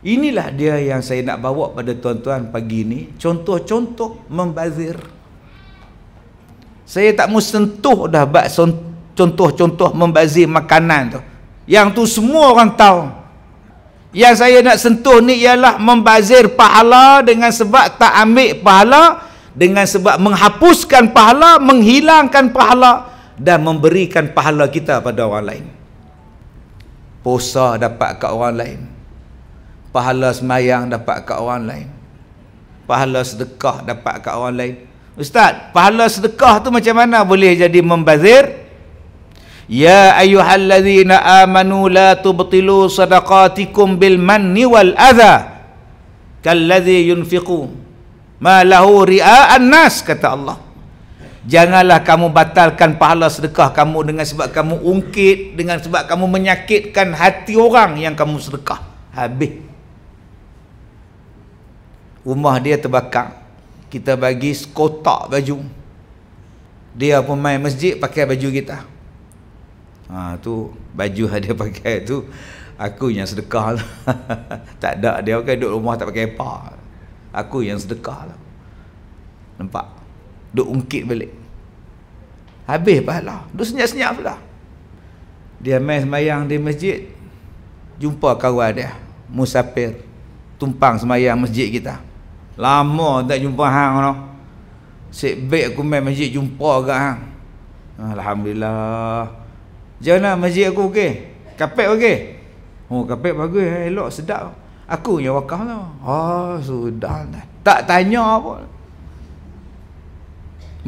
A: Inilah dia yang saya nak bawa pada tuan-tuan pagi ini. Contoh-contoh membazir. Saya tak mau sentuh dah bak contoh-contoh membazir makanan tu. Yang tu semua orang tahu. Yang saya nak sentuh ni ialah membazir pahala dengan sebab tak ambil pahala dengan sebab menghapuskan pahala, menghilangkan pahala dan memberikan pahala kita pada orang lain. Puasa dapat kat orang lain. Pahala semayang dapat kat orang lain. Pahala sedekah dapat kat orang lain. Ustaz, pahala sedekah tu macam mana boleh jadi membazir? Ya ayyuhallazina amanu la tubtilu sadaqatikum bil manni wal adha kallazi yunfiqu ma lahu ria'an nas kata Allah. Janganlah kamu batalkan pahala sedekah kamu dengan sebab kamu ungkit dengan sebab kamu menyakitkan hati orang yang kamu sedekah. Habis. Rumah dia terbakar. Kita bagi sekotak baju. Dia pun main masjid pakai baju kita ha, tu baju dia pakai tu aku yang sedekah lah. tak ada dia pakai duduk rumah tak pakai apa aku yang sedekah lah. nampak duduk ungkit balik habis pahala duduk senyap-senyap pula dia main semayang di masjid jumpa kawan dia musafir tumpang semayang masjid kita lama tak jumpa hang noh sebab aku main masjid jumpa ke hang alhamdulillah Jom lah masjid aku okey. Kapek okey. Oh kapek bagus eh. Elok sedap. Aku yang wakaf tu. Oh sudah. Tak tanya apa.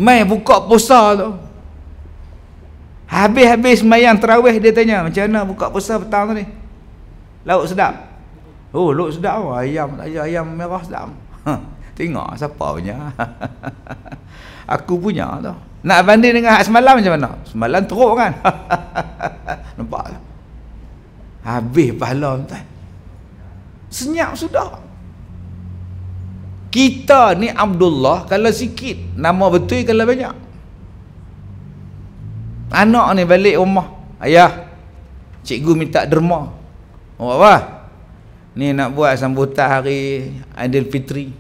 A: Mai buka puasa tu. Habis-habis mayang terawih dia tanya. Macam mana buka puasa petang tu ni? Lauk sedap. Oh lauk sedap. Oh, ayam ayam merah sedap. Tengok siapa punya. aku punya tu. Nak banding dengan hak semalam macam mana? Semalam teruk kan? Nampak tak? Habis pahala tu, Senyap sudah. Kita ni Abdullah kalau sikit. Nama betul kalau banyak. Anak ni balik rumah. Ayah. Cikgu minta derma. Oh, apa? Ni nak buat sambutan hari Aidilfitri.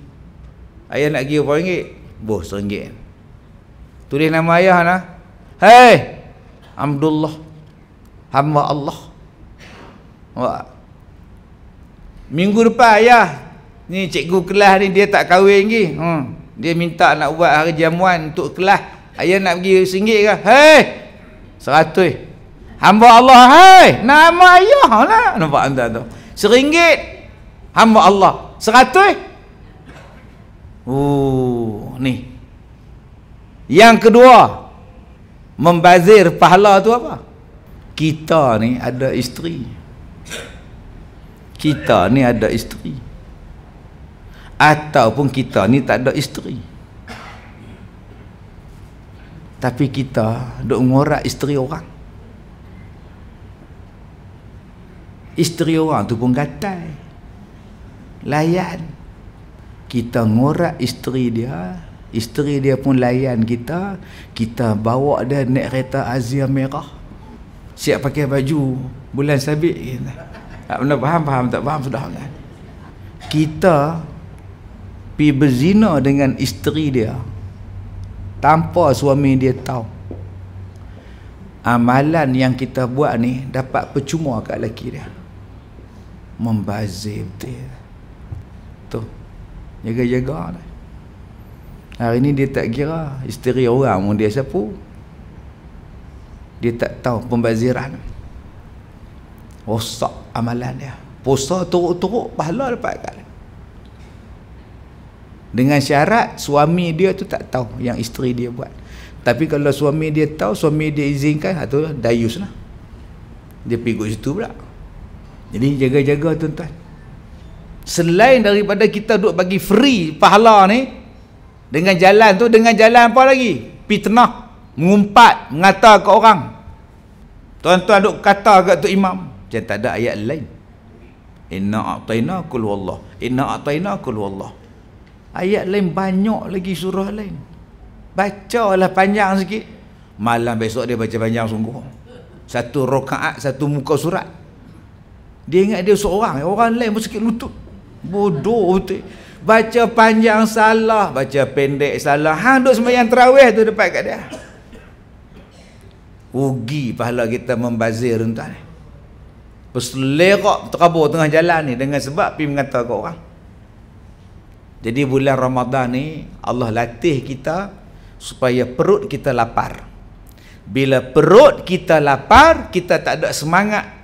A: Ayah nak pergi berapa ringgit? Boh, seringgit. Tulis nama ayah nah. Hey. Abdullah. Hamba Allah. Wah. Minggu depan ayah. Ni cikgu kelas ni dia tak kahwin lagi. Hmm. Dia minta nak buat hari jamuan untuk kelas. Ayah nak pergi singgit ke? Hey. Seratus. Hamba Allah. Hey. Nama ayah lah. Nampak anda tu. Seringgit. Hamba Allah. Seratus. Oh, ni. Yang kedua, membazir pahala tu apa? Kita ni ada isteri. Kita ni ada isteri. Ataupun kita ni tak ada isteri. Tapi kita duk ngorak isteri orang. Isteri orang tu pun gatal. Layan. Kita ngorak isteri dia, Isteri dia pun layan kita. Kita bawa dia naik kereta Azia Merah. Siap pakai baju bulan sabit. Tak pernah faham, faham. Tak faham, sudah. Kan? Kita pi berzina dengan isteri dia. Tanpa suami dia tahu. Amalan yang kita buat ni dapat percuma kat lelaki dia. Membazir betul. Tu. Jaga-jaga lah. Hari ni dia tak kira isteri orang pun dia siapa. Dia tak tahu pembaziran. Rosak amalan dia. Puasa teruk-teruk pahala dapat kat dia. Dengan syarat suami dia tu tak tahu yang isteri dia buat. Tapi kalau suami dia tahu, suami dia izinkan, itu ha, lah, dayus lah. Dia pergi ke situ pula. Jadi jaga-jaga tuan-tuan. Selain daripada kita duk bagi free pahala ni, dengan jalan tu dengan jalan apa lagi fitnah mengumpat mengata ke orang tuan-tuan duk kata kat tu imam macam tak ada ayat lain inna a'tayna kul wallah inna a'tayna kul wallah ayat lain banyak lagi surah lain bacalah panjang sikit malam besok dia baca panjang sungguh satu rokaat satu muka surat dia ingat dia seorang orang lain pun sikit lutut bodoh betul Baca panjang salah, baca pendek salah. Hang duk sembahyang tarawih tu dekat kat dia. Rugi pahala kita membazir tuan-tuan. Berselerak terkabur tengah jalan ni dengan sebab pi mengata kat orang. Jadi bulan Ramadan ni Allah latih kita supaya perut kita lapar. Bila perut kita lapar, kita tak ada semangat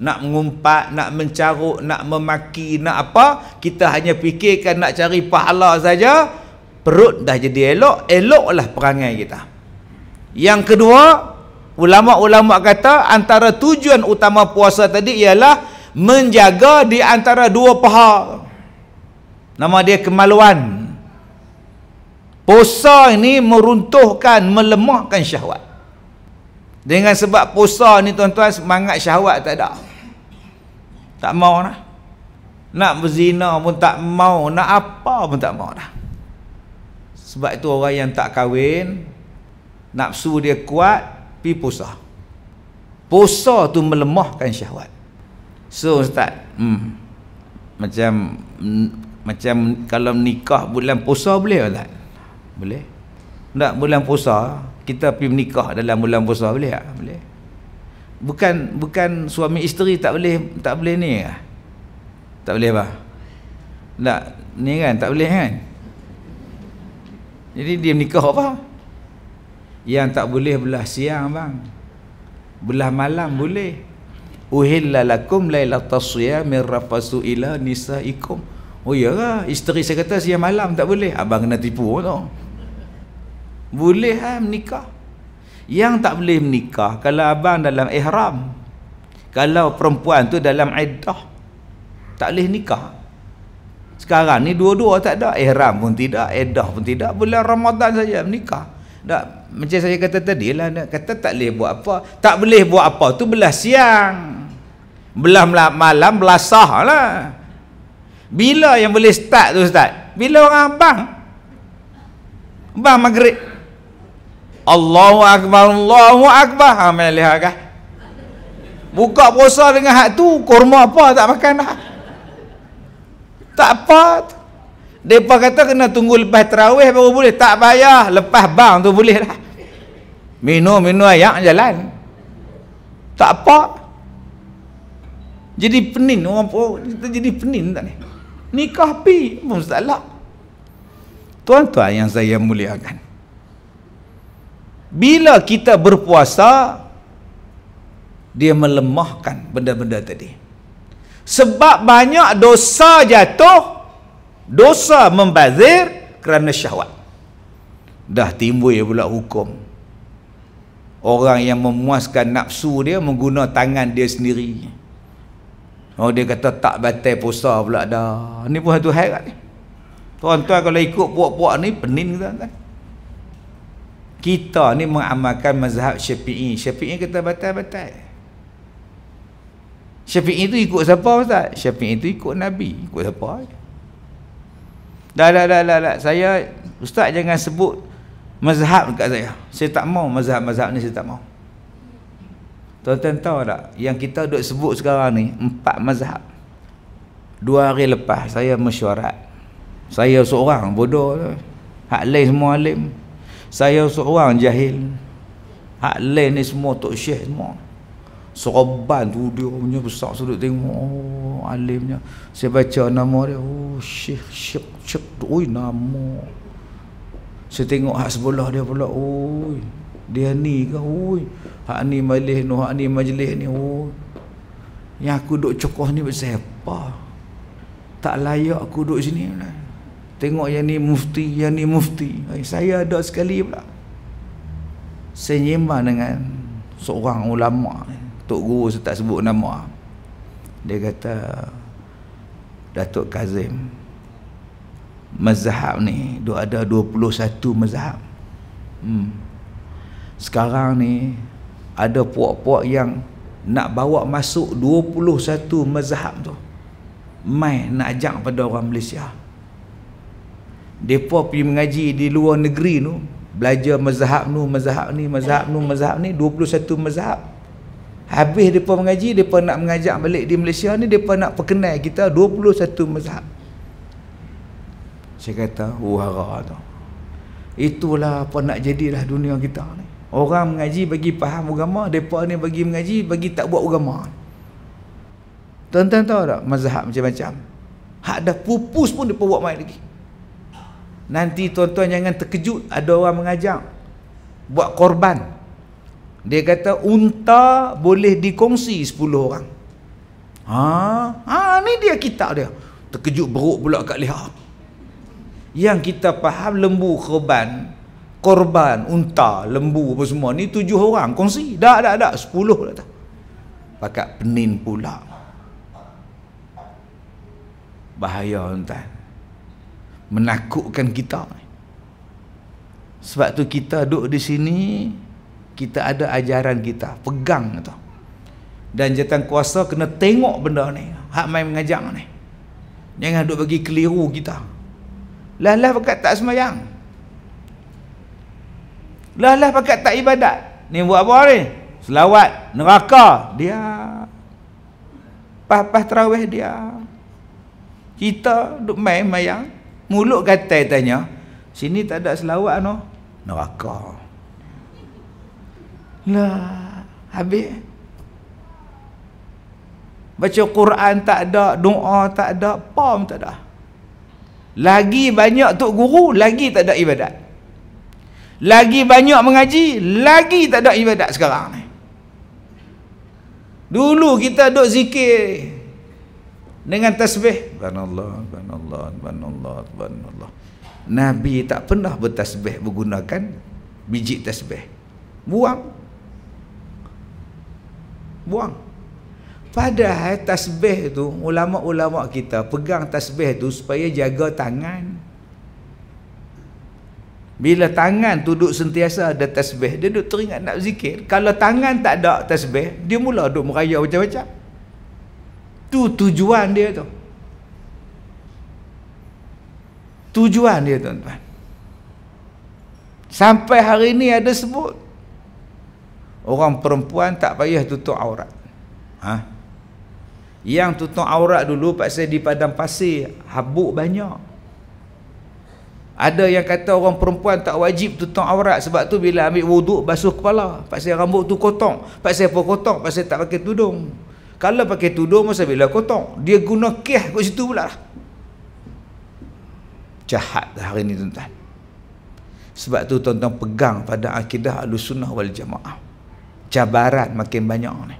A: nak mengumpat, nak mencaruk, nak memaki, nak apa, kita hanya fikirkan nak cari pahala saja, perut dah jadi elok, eloklah perangai kita. Yang kedua, ulama-ulama kata antara tujuan utama puasa tadi ialah menjaga di antara dua paha. Nama dia kemaluan. Puasa ini meruntuhkan, melemahkan syahwat. Dengan sebab puasa ni tuan-tuan semangat syahwat tak ada. Tak mau dah. Nak berzina pun tak mau, nak apa pun tak mau dah. Sebab itu orang yang tak kahwin, nafsu dia kuat, pi puasa. Puasa tu melemahkan syahwat. So ustaz, hmm. Macam macam kalau nikah bulan puasa boleh tak? Boleh. Tak bulan puasa, kita pergi menikah dalam bulan puasa boleh tak? Boleh bukan bukan suami isteri tak boleh tak boleh ni ke? Ah. tak boleh apa tak ni kan tak boleh kan jadi dia menikah apa yang tak boleh belah siang bang belah malam boleh uhilla lakum lailatul siyami rafasu ila nisaikum oh ya lah isteri saya kata siang malam tak boleh abang kena tipu tu boleh ha menikah yang tak boleh menikah kalau abang dalam ihram kalau perempuan tu dalam iddah tak boleh nikah sekarang ni dua-dua tak ada ihram pun tidak iddah pun tidak bulan Ramadan saja menikah tak macam saya kata tadi lah kata tak boleh buat apa tak boleh buat apa tu belah siang belah malam belah sah lah bila yang boleh start tu start bila orang abang abang maghrib Allahu Akbar Allahu Akbar Amin ha, lihat kah Buka puasa dengan hak tu korma apa tak makan lah? Tak apa Mereka kata kena tunggu lepas terawih baru boleh Tak payah Lepas bang tu boleh lah. Minum-minum ayak jalan Tak apa Jadi penin orang Kita jadi penin tak ni Nikah pi Mustahil Tuan-tuan yang saya muliakan bila kita berpuasa dia melemahkan benda-benda tadi sebab banyak dosa jatuh dosa membazir kerana syahwat dah timbul pula hukum orang yang memuaskan nafsu dia menggunakan tangan dia sendiri oh dia kata tak batal puasa pula dah ni pun satu hairat ni tuan-tuan kalau ikut puak-puak ni pening kita kan kita ni mengamalkan mazhab syafi'i syafi'i kata batal-batal syafi'i tu ikut siapa ustaz? syafi'i tu ikut nabi ikut siapa? dah dah dah dah, saya ustaz jangan sebut mazhab dekat saya saya tak mau mazhab-mazhab ni saya tak mau tuan-tuan tahu tak yang kita duduk sebut sekarang ni empat mazhab dua hari lepas saya mesyuarat saya seorang bodoh tu hak lain semua alim saya seorang jahil hak lain ni semua tok syekh semua Soroban tu dia punya besar sudut tengok oh, alimnya saya baca nama dia oh syekh syekh syekh oi nama saya tengok hak sebelah dia pula oi oh, dia ni ke oi oh, hak ni majlis ni hak ni majlis ni oh yang aku duk cokoh ni apa? tak layak aku duduk sini lah. Tengok yang ni mufti, yang ni mufti. Eh, saya ada sekali pula. Saya nyembah dengan seorang ulama. Tok Guru saya tak sebut nama. Dia kata, Datuk Kazim, mazhab ni dia ada 21 mazhab. Hmm. Sekarang ni ada puak-puak yang nak bawa masuk 21 mazhab tu. Mai nak ajak pada orang Malaysia. Depa pergi mengaji di luar negeri tu belajar mazhab nu mazhab ni mazhab nu mazhab ni 21 mazhab habis depa mengaji depa nak mengajak balik di Malaysia ni depa nak perkenal kita 21 mazhab saya kata wara oh, tu itulah apa nak jadilah dunia kita ni orang mengaji bagi faham agama depa ni bagi mengaji bagi tak buat agama tuan-tuan tahu tak mazhab macam-macam hak dah pupus pun depa buat main lagi Nanti tuan-tuan jangan terkejut ada orang mengajak buat korban. Dia kata unta boleh dikongsi 10 orang. Ha, ha ni dia kita dia. Terkejut beruk pula kat leha. Yang kita faham lembu korban, korban unta, lembu apa semua ni 7 orang kongsi. Dak dak dak 10 dah. Pakat penin pula. Bahaya tuan-tuan menakutkan kita sebab tu kita duduk di sini kita ada ajaran kita pegang tu dan jatuh kuasa kena tengok benda ni hak main mengajak ni jangan duduk bagi keliru kita lah-lah pakat tak semayang lah-lah pakat tak ibadat ni buat apa ni selawat neraka dia pah-pah terawih dia kita duduk main mayang Mulut kata tanya, sini tak ada selawat no? Neraka. Lah, habis. Baca Quran tak ada, doa tak ada, pom tak ada. Lagi banyak tok guru, lagi tak ada ibadat. Lagi banyak mengaji, lagi tak ada ibadat sekarang ni. Dulu kita duk zikir, dengan tasbih subhanallah subhanallah subhanallah subhanallah nabi tak pernah bertasbih menggunakan biji tasbih buang buang padahal tasbih tu ulama-ulama kita pegang tasbih tu supaya jaga tangan bila tangan duduk sentiasa ada tasbih dia duduk teringat nak zikir kalau tangan tak ada tasbih dia mula duduk meraya macam-macam Tu tujuan dia tu. Tujuan dia tuan-tuan. Sampai hari ini ada sebut orang perempuan tak payah tutup aurat. Ha? Yang tutup aurat dulu pasal di padang pasir habuk banyak. Ada yang kata orang perempuan tak wajib tutup aurat sebab tu bila ambil wuduk basuh kepala, pasal rambut tu kotor, pasal apa kotor, pasal tak pakai tudung kalau pakai tudung masa bila kotong dia guna kih kat situ pula lah jahat hari ni tuan-tuan sebab tu tuan-tuan pegang pada akidah al-sunnah wal jamaah cabaran makin banyak ni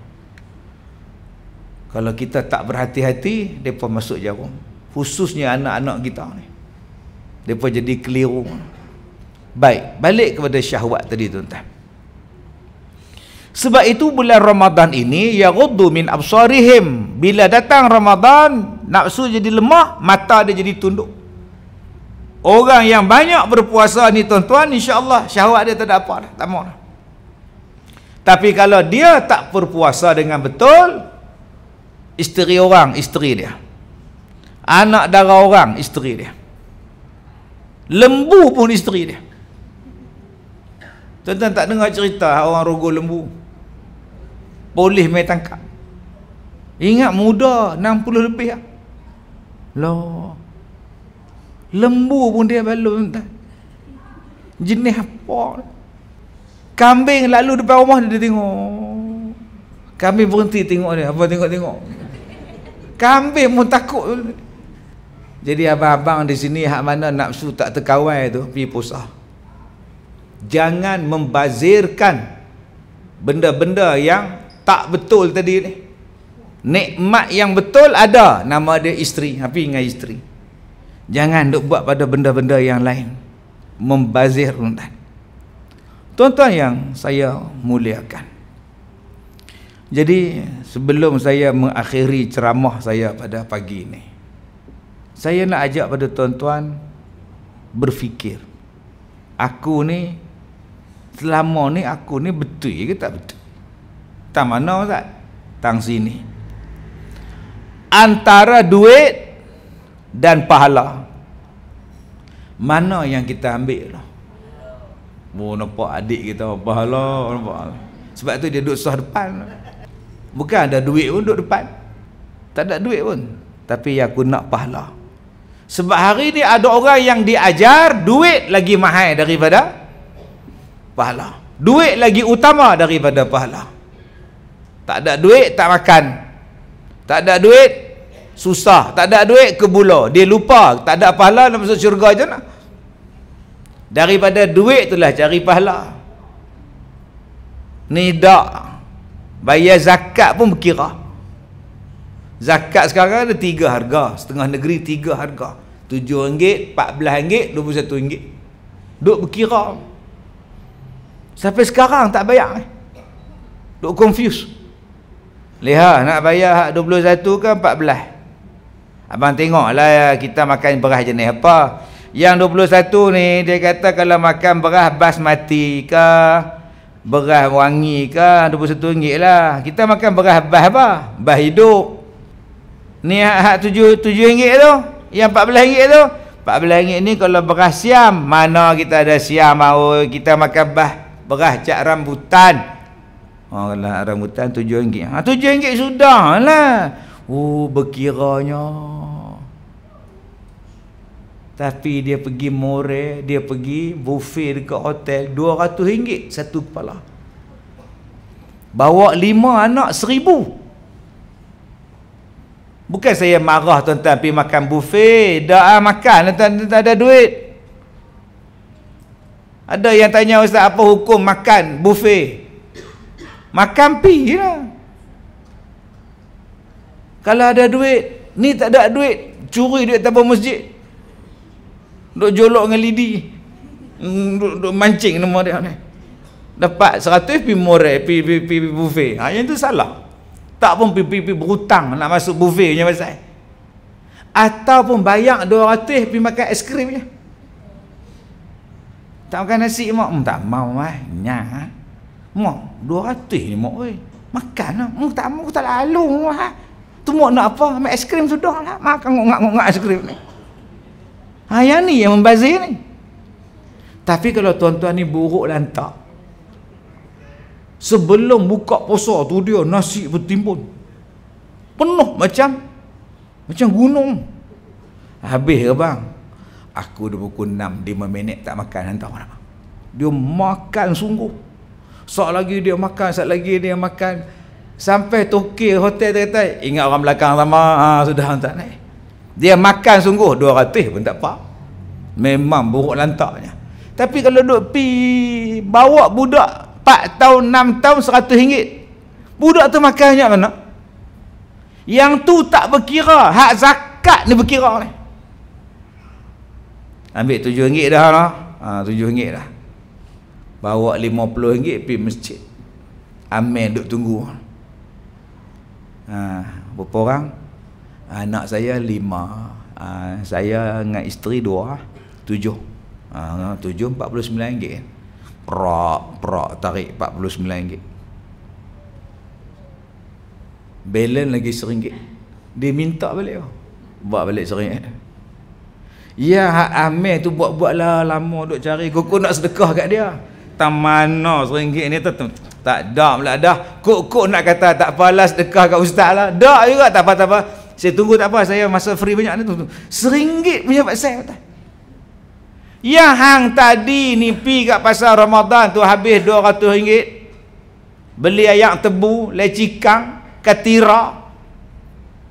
A: kalau kita tak berhati-hati mereka masuk jarum khususnya anak-anak kita ni mereka jadi keliru baik balik kepada syahwat tadi tuan-tuan sebab itu bulan Ramadan ini yaghuddu min absarihim. Bila datang Ramadan, nafsu jadi lemah, mata dia jadi tunduk. Orang yang banyak berpuasa ni tuan-tuan insya-Allah syahwat dia tak ada apa dah, tak mau dah. Tapi kalau dia tak berpuasa dengan betul, isteri orang, isteri dia. Anak dara orang, isteri dia. Lembu pun isteri dia. Tuan-tuan tak dengar cerita orang rogol lembu. Polis main tangkap Ingat muda 60 lebih lah. Loh Lembu pun dia balut entah. Jenis apa Kambing lalu depan rumah dia, dia tengok Kambing berhenti tengok dia Apa tengok-tengok Kambing pun takut Jadi abang-abang di sini Hak mana nafsu tak terkawai tu Pergi pusah Jangan membazirkan Benda-benda yang tak betul tadi ni nikmat yang betul ada nama dia isteri tapi dengan isteri jangan duk buat pada benda-benda yang lain membazir tuan tuan-tuan yang saya muliakan jadi sebelum saya mengakhiri ceramah saya pada pagi ini saya nak ajak pada tuan-tuan berfikir aku ni selama ni aku ni betul ke tak betul Tang mana Ustaz? Tang sini. Antara duit dan pahala. Mana yang kita ambil? Oh, nampak adik kita pahala. Nampak. Sebab tu dia duduk sah depan. Bukan ada duit pun duduk depan. Tak ada duit pun. Tapi yang aku nak pahala. Sebab hari ni ada orang yang diajar duit lagi mahal daripada pahala. Duit lagi utama daripada pahala. Tak ada duit, tak makan. Tak ada duit, susah. Tak ada duit, kebula. Dia lupa. Tak ada pahala, nak masuk syurga je nak. Daripada duit itulah cari pahala. Nidak. Bayar zakat pun berkira. Zakat sekarang ada tiga harga. Setengah negeri tiga harga. Tujuh ringgit, empat belah ringgit, dua puluh satu ringgit. Duk berkira. Sampai sekarang tak bayar. Eh. Duk confuse. Lihat nak bayar hak 21 ke 14 Abang tengoklah ya, kita makan beras jenis apa Yang 21 ni dia kata kalau makan beras basmati ke Beras wangi ke 21 ringgit lah Kita makan beras bas apa? Bas hidup Ni hak 7, 7 ringgit tu Yang 14 ringgit tu 14 ringgit ni kalau beras siam Mana kita ada siam mau Kita makan bas beras cak rambutan Oh, rambutan tujuh ringgit. Ha, tujuh ringgit sudah lah. Oh, berkiranya. Tapi dia pergi more, dia pergi buffet dekat hotel, dua ratus ringgit satu kepala. Bawa lima anak seribu. Bukan saya marah tuan-tuan pergi makan buffet. Dah ah, makan, tuan-tuan tak ada duit. Ada yang tanya Ustaz apa hukum makan buffet? Makan pi ya. Kalau ada duit, ni tak ada duit, curi duit tabung masjid. Duk jolok dengan lidi. Mm, duk, duk mancing nama dia ni. Dapat 100 pi more, pi pi pi, buffet. Ha, yang tu salah. Tak pun pi pi pi berhutang nak masuk buffet punya pasal. Ataupun bayar 200 pi makan aiskrim je. Tak makan nasi mak, hmm, tak mau mah. Nyah. Ha? Mak, dua ratus ni mak oi. Makan lah. Mak tak mau, tak lalu lah. Tu mak nak apa? Ambil es krim sudah lah. Makan ngongak-ngongak es krim ni. Ha, yang ni yang membazir ni. Tapi kalau tuan-tuan ni buruk dan tak. Sebelum buka puasa tu dia nasi bertimbun. Penuh macam macam gunung. Habis ke bang? Aku dah pukul 6 5 minit tak makan hantar orang. Dia makan sungguh. Sat lagi dia makan, sat lagi dia makan. Sampai tokil hotel dia kata, ingat orang belakang sama, ha, sudah tak naik. Dia makan sungguh, 200 pun tak apa. Memang buruk lantaknya. Tapi kalau duduk pi bawa budak 4 tahun, 6 tahun, 100 ringgit. Budak tu makannya mana? Yang tu tak berkira, hak zakat ni berkira ni. Ambil 7 ringgit dah lah. Ha, 7 ringgit dah bawa RM50 pergi masjid amin duduk tunggu ha, berapa orang anak saya lima ha, saya dengan isteri dua tujuh ha, tujuh RM49 prak prak tarik RM49 Belen lagi RM1 dia minta balik buat balik RM1 Ya Amir tu buat buatlah lama duk cari Kau nak sedekah kat dia hutang mana seringgit ni tu tak ada pula dah kok-kok nak kata tak apalah sedekah kat ustaz lah dah juga tak apa-apa apa. saya tunggu tak apa saya masa free banyak ni tu, tu. seringgit punya pasal yang hang tadi ni pi kat pasar Ramadan tu habis 200 ringgit beli ayam tebu kang katira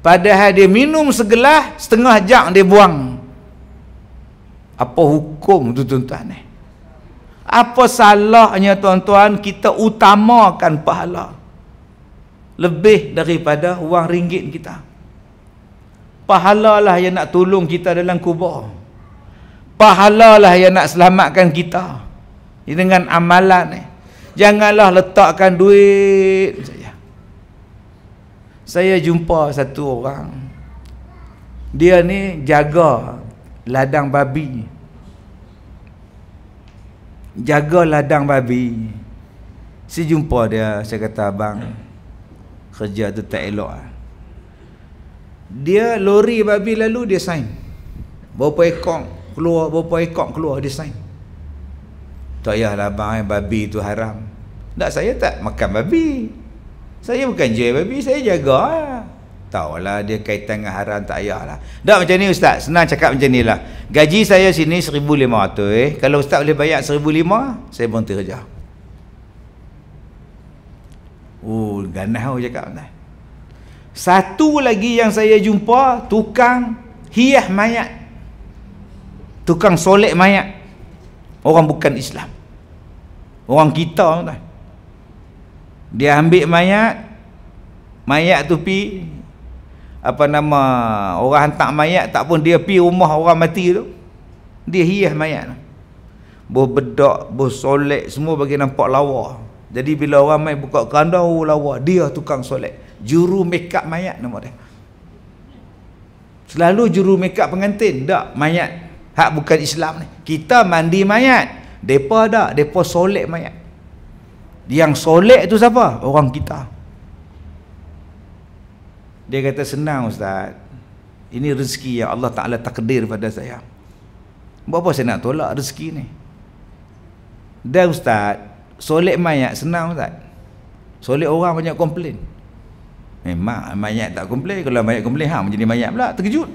A: padahal dia minum segelas setengah jam dia buang apa hukum tu tuan-tuan eh? Apa salahnya tuan-tuan kita utamakan pahala lebih daripada wang ringgit kita. Pahalalah yang nak tolong kita dalam kubur. Pahalalah yang nak selamatkan kita dengan amalan ni. Janganlah letakkan duit saja. Saya jumpa satu orang. Dia ni jaga ladang babi jaga ladang babi si jumpa dia saya kata abang kerja tu tak elok lah. dia lori babi lalu dia sign berapa ekor keluar berapa ekor keluar dia sign tak yahlah abang eh, babi tu haram tak saya tak makan babi saya bukan jual babi saya jaga lah. Taulah dia kaitan dengan haram tak payahlah. Dak macam ni ustaz, senang cakap macam ni lah. Gaji saya sini seribu lima 1500 eh. Kalau ustaz boleh bayar seribu lima, saya berhenti kerja. Oh, ganah aku cakap ni. Satu lagi yang saya jumpa tukang hiah mayat. Tukang solek mayat. Orang bukan Islam. Orang kita tuan. Dia ambil mayat, mayat tu pi apa nama orang hantar mayat tak pun dia pi rumah orang mati tu dia hias mayat tu boh bedak boh solek semua bagi nampak lawa jadi bila orang mai buka keranda oh lawa dia tukang solek juru mekap mayat nama dia selalu juru mekap pengantin tak mayat hak bukan Islam ni kita mandi mayat depa dak depa solek mayat yang solek tu siapa orang kita dia kata senang ustaz. Ini rezeki yang Allah Taala takdir pada saya. Buat apa saya nak tolak rezeki ni? Dan ustaz, solek mayat senang ustaz. Solek orang banyak komplain. Memang eh, mayat tak komplain. Kalau mayat komplain hang menjadi mayat pula, terkejut.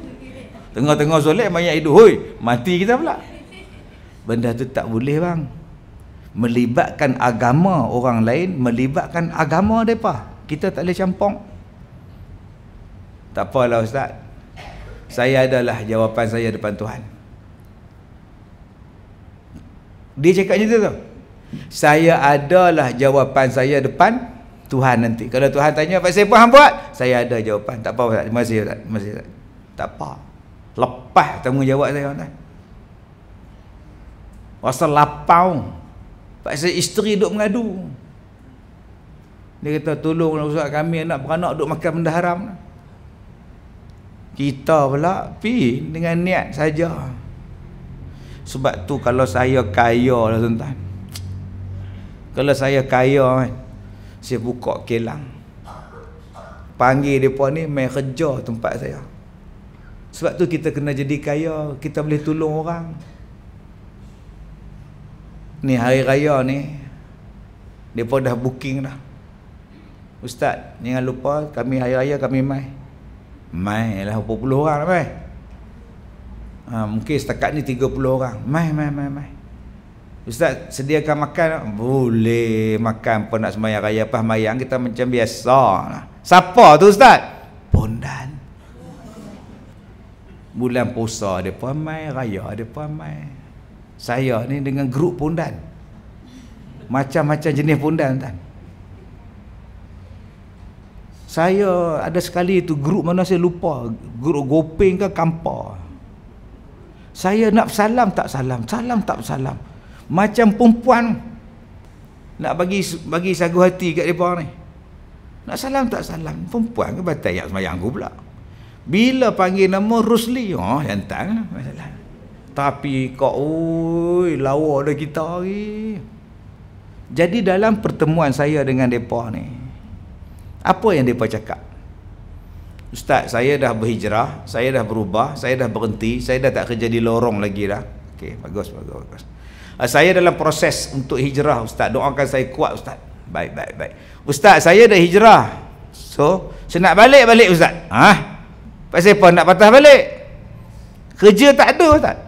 A: Tengah-tengah solek mayat hidup, hoi, mati kita pula. Benda tu tak boleh bang melibatkan agama orang lain melibatkan agama depa kita tak boleh campong tak apalah ustaz. Saya adalah jawapan saya depan Tuhan. Dia cakap macam tu Saya adalah jawapan saya depan Tuhan nanti. Kalau Tuhan tanya apa saya pun buat, saya ada jawapan. Tak apa ustaz. Terima kasih ustaz. Terima kasih ustaz. Tak apa. Lepas tanggungjawab saya ustaz. Rasa lapau. Pasal isteri duduk mengadu. Dia kata tolonglah ustaz kami anak beranak duduk makan benda haram. Lah kita pula pi dengan niat saja sebab tu kalau saya kaya lah tuan-tuan kalau saya kaya kan saya buka kelang panggil mereka ni main kerja tempat saya sebab tu kita kena jadi kaya kita boleh tolong orang ni hari raya ni mereka dah booking dah ustaz jangan lupa kami hari raya kami main Mai lah 40 orang lah mai. Ha, mungkin setakat ni 30 orang. Mai, mai, mai, mai. Ustaz sediakan makan Boleh makan pun nak semayang raya Pas mayang kita macam biasa lah. Siapa tu Ustaz? Pondan Bulan puasa dia pun main Raya dia pun main Saya ni dengan grup pondan Macam-macam jenis pondan tak? saya ada sekali itu grup mana saya lupa grup gopeng ke kampa saya nak salam tak salam salam tak salam macam perempuan nak bagi bagi sagu hati kat depa ni nak salam tak salam perempuan ke batal ayat sembahyang aku pula bila panggil nama Rusli oh hentang masalah tapi kok oi lawa dah kita hari jadi dalam pertemuan saya dengan depa ni apa yang mereka cakap? Ustaz, saya dah berhijrah, saya dah berubah, saya dah berhenti, saya dah tak kerja di lorong lagi dah. Okey, bagus, bagus, bagus. Ah, saya dalam proses untuk hijrah, Ustaz. Doakan saya kuat, Ustaz. Baik, baik, baik. Ustaz, saya dah hijrah. So, saya nak balik, balik, Ustaz. Hah? Pasal apa nak patah balik? Kerja tak ada, Ustaz.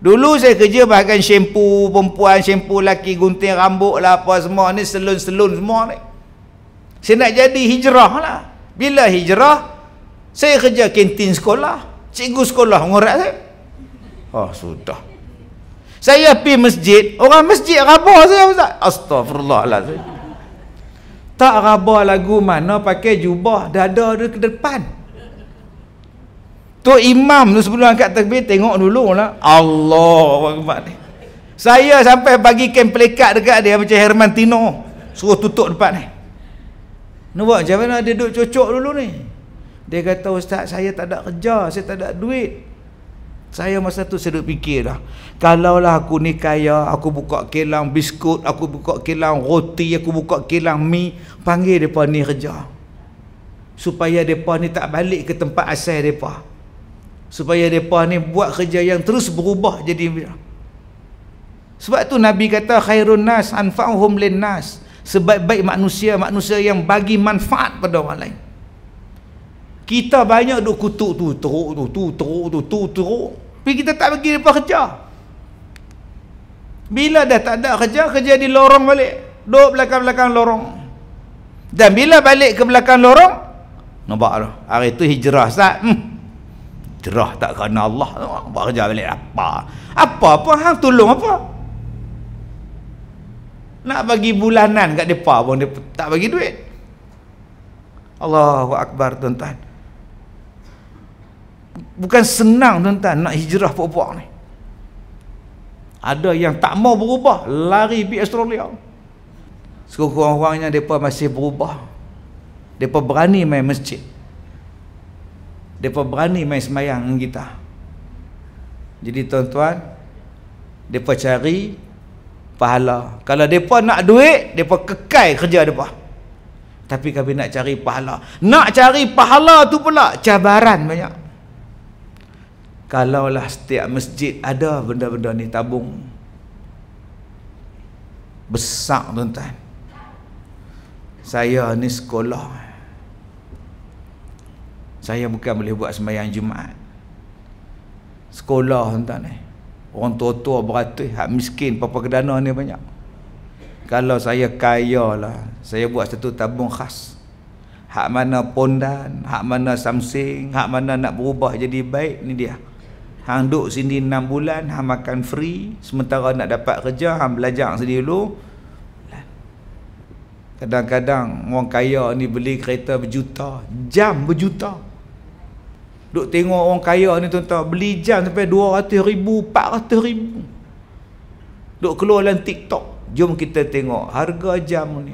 A: Dulu saya kerja bahkan syampu perempuan, syampu laki, gunting rambut lah, apa semua ni, selun-selun semua ni. Saya nak jadi hijrah lah. Bila hijrah, saya kerja kantin sekolah. Cikgu sekolah ngurat saya. Oh, sudah. Saya pergi masjid, orang masjid rabah saya Ustaz. Astagfirullahaladzim. Tak rabah lagu mana pakai jubah dada dia ke depan. Tu Imam tu sebelum angkat takbir tengok dulu lah. Allah ni. Saya sampai bagi kem pelekat dekat dia macam Herman Tino. Suruh tutup depan ni. Eh. Nampak macam mana dia duduk cocok dulu ni Dia kata ustaz saya tak ada kerja Saya tak ada duit Saya masa tu saya duduk fikir dah Kalaulah aku ni kaya Aku buka kilang biskut Aku buka kilang roti Aku buka kilang mi Panggil mereka ni kerja Supaya mereka ni tak balik ke tempat asal mereka Supaya mereka ni buat kerja yang terus berubah jadi Sebab tu Nabi kata khairun nas anfa'uhum linnas sebaik-baik manusia manusia yang bagi manfaat pada orang lain kita banyak duk kutuk tu teruk tu tu teruk tu tu teruk tapi kita tak bagi dia kerja bila dah tak ada kerja kerja di lorong balik duk belakang-belakang lorong dan bila balik ke belakang lorong nampak tu hari tu hijrah sat hmm. hijrah tak kena Allah buat kerja balik apa apa apa hang tolong apa nak bagi bulanan kat depa pun dia tak bagi duit Allahu akbar tuan-tuan bukan senang tuan-tuan nak hijrah puak-puak ni ada yang tak mau berubah lari pergi Australia sekurang-kurangnya mereka masih berubah mereka berani main masjid mereka berani main semayang dengan kita jadi tuan-tuan mereka cari pahala kalau mereka nak duit mereka kekal kerja mereka tapi kami nak cari pahala nak cari pahala tu pula cabaran banyak kalaulah setiap masjid ada benda-benda ni tabung besar tuan-tuan saya ni sekolah saya bukan boleh buat semayang Jumaat sekolah tuan-tuan eh. Orang tua-tua beratus Hak miskin Papa Kedana ni banyak Kalau saya kaya lah Saya buat satu tabung khas Hak mana pondan Hak mana samsing Hak mana nak berubah jadi baik Ni dia Hang duduk sini 6 bulan Hang makan free Sementara nak dapat kerja Hang belajar sendiri dulu lah. Kadang-kadang orang kaya ni beli kereta berjuta Jam berjuta Duk tengok orang kaya ni tuan-tuan Beli jam sampai 200 ribu, 400 ribu Duk keluar dalam TikTok Jom kita tengok harga jam ni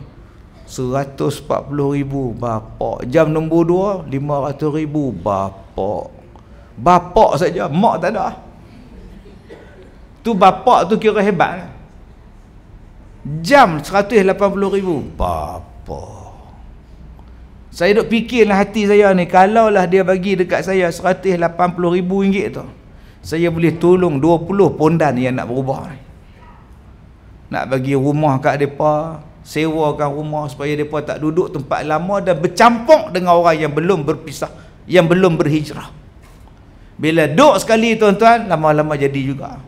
A: 140 ribu, bapak Jam nombor 2, 500 ribu, bapak Bapak saja, mak tak ada Tu bapak tu kira hebat kan? Jam 180 ribu, bapak saya duk fikirlah hati saya ni kalau lah dia bagi dekat saya 180 ribu ringgit tu Saya boleh tolong 20 pondan yang nak berubah ni Nak bagi rumah kat mereka Sewakan rumah supaya Depa tak duduk tempat lama Dan bercampur dengan orang yang belum berpisah Yang belum berhijrah Bila duk sekali tuan-tuan Lama-lama jadi juga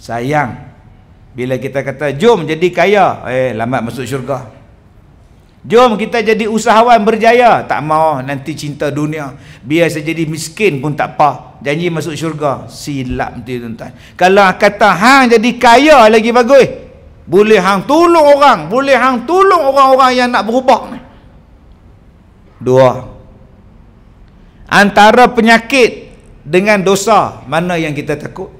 A: Sayang bila kita kata jom jadi kaya, eh lambat masuk syurga. Jom kita jadi usahawan berjaya, tak mau nanti cinta dunia. Biasa jadi miskin pun tak apa. Janji masuk syurga, silap betul tuan-tuan. Kalau kata hang jadi kaya lagi bagus. Boleh hang tolong orang, boleh hang tolong orang-orang yang nak berubah. Dua. Antara penyakit dengan dosa, mana yang kita takut?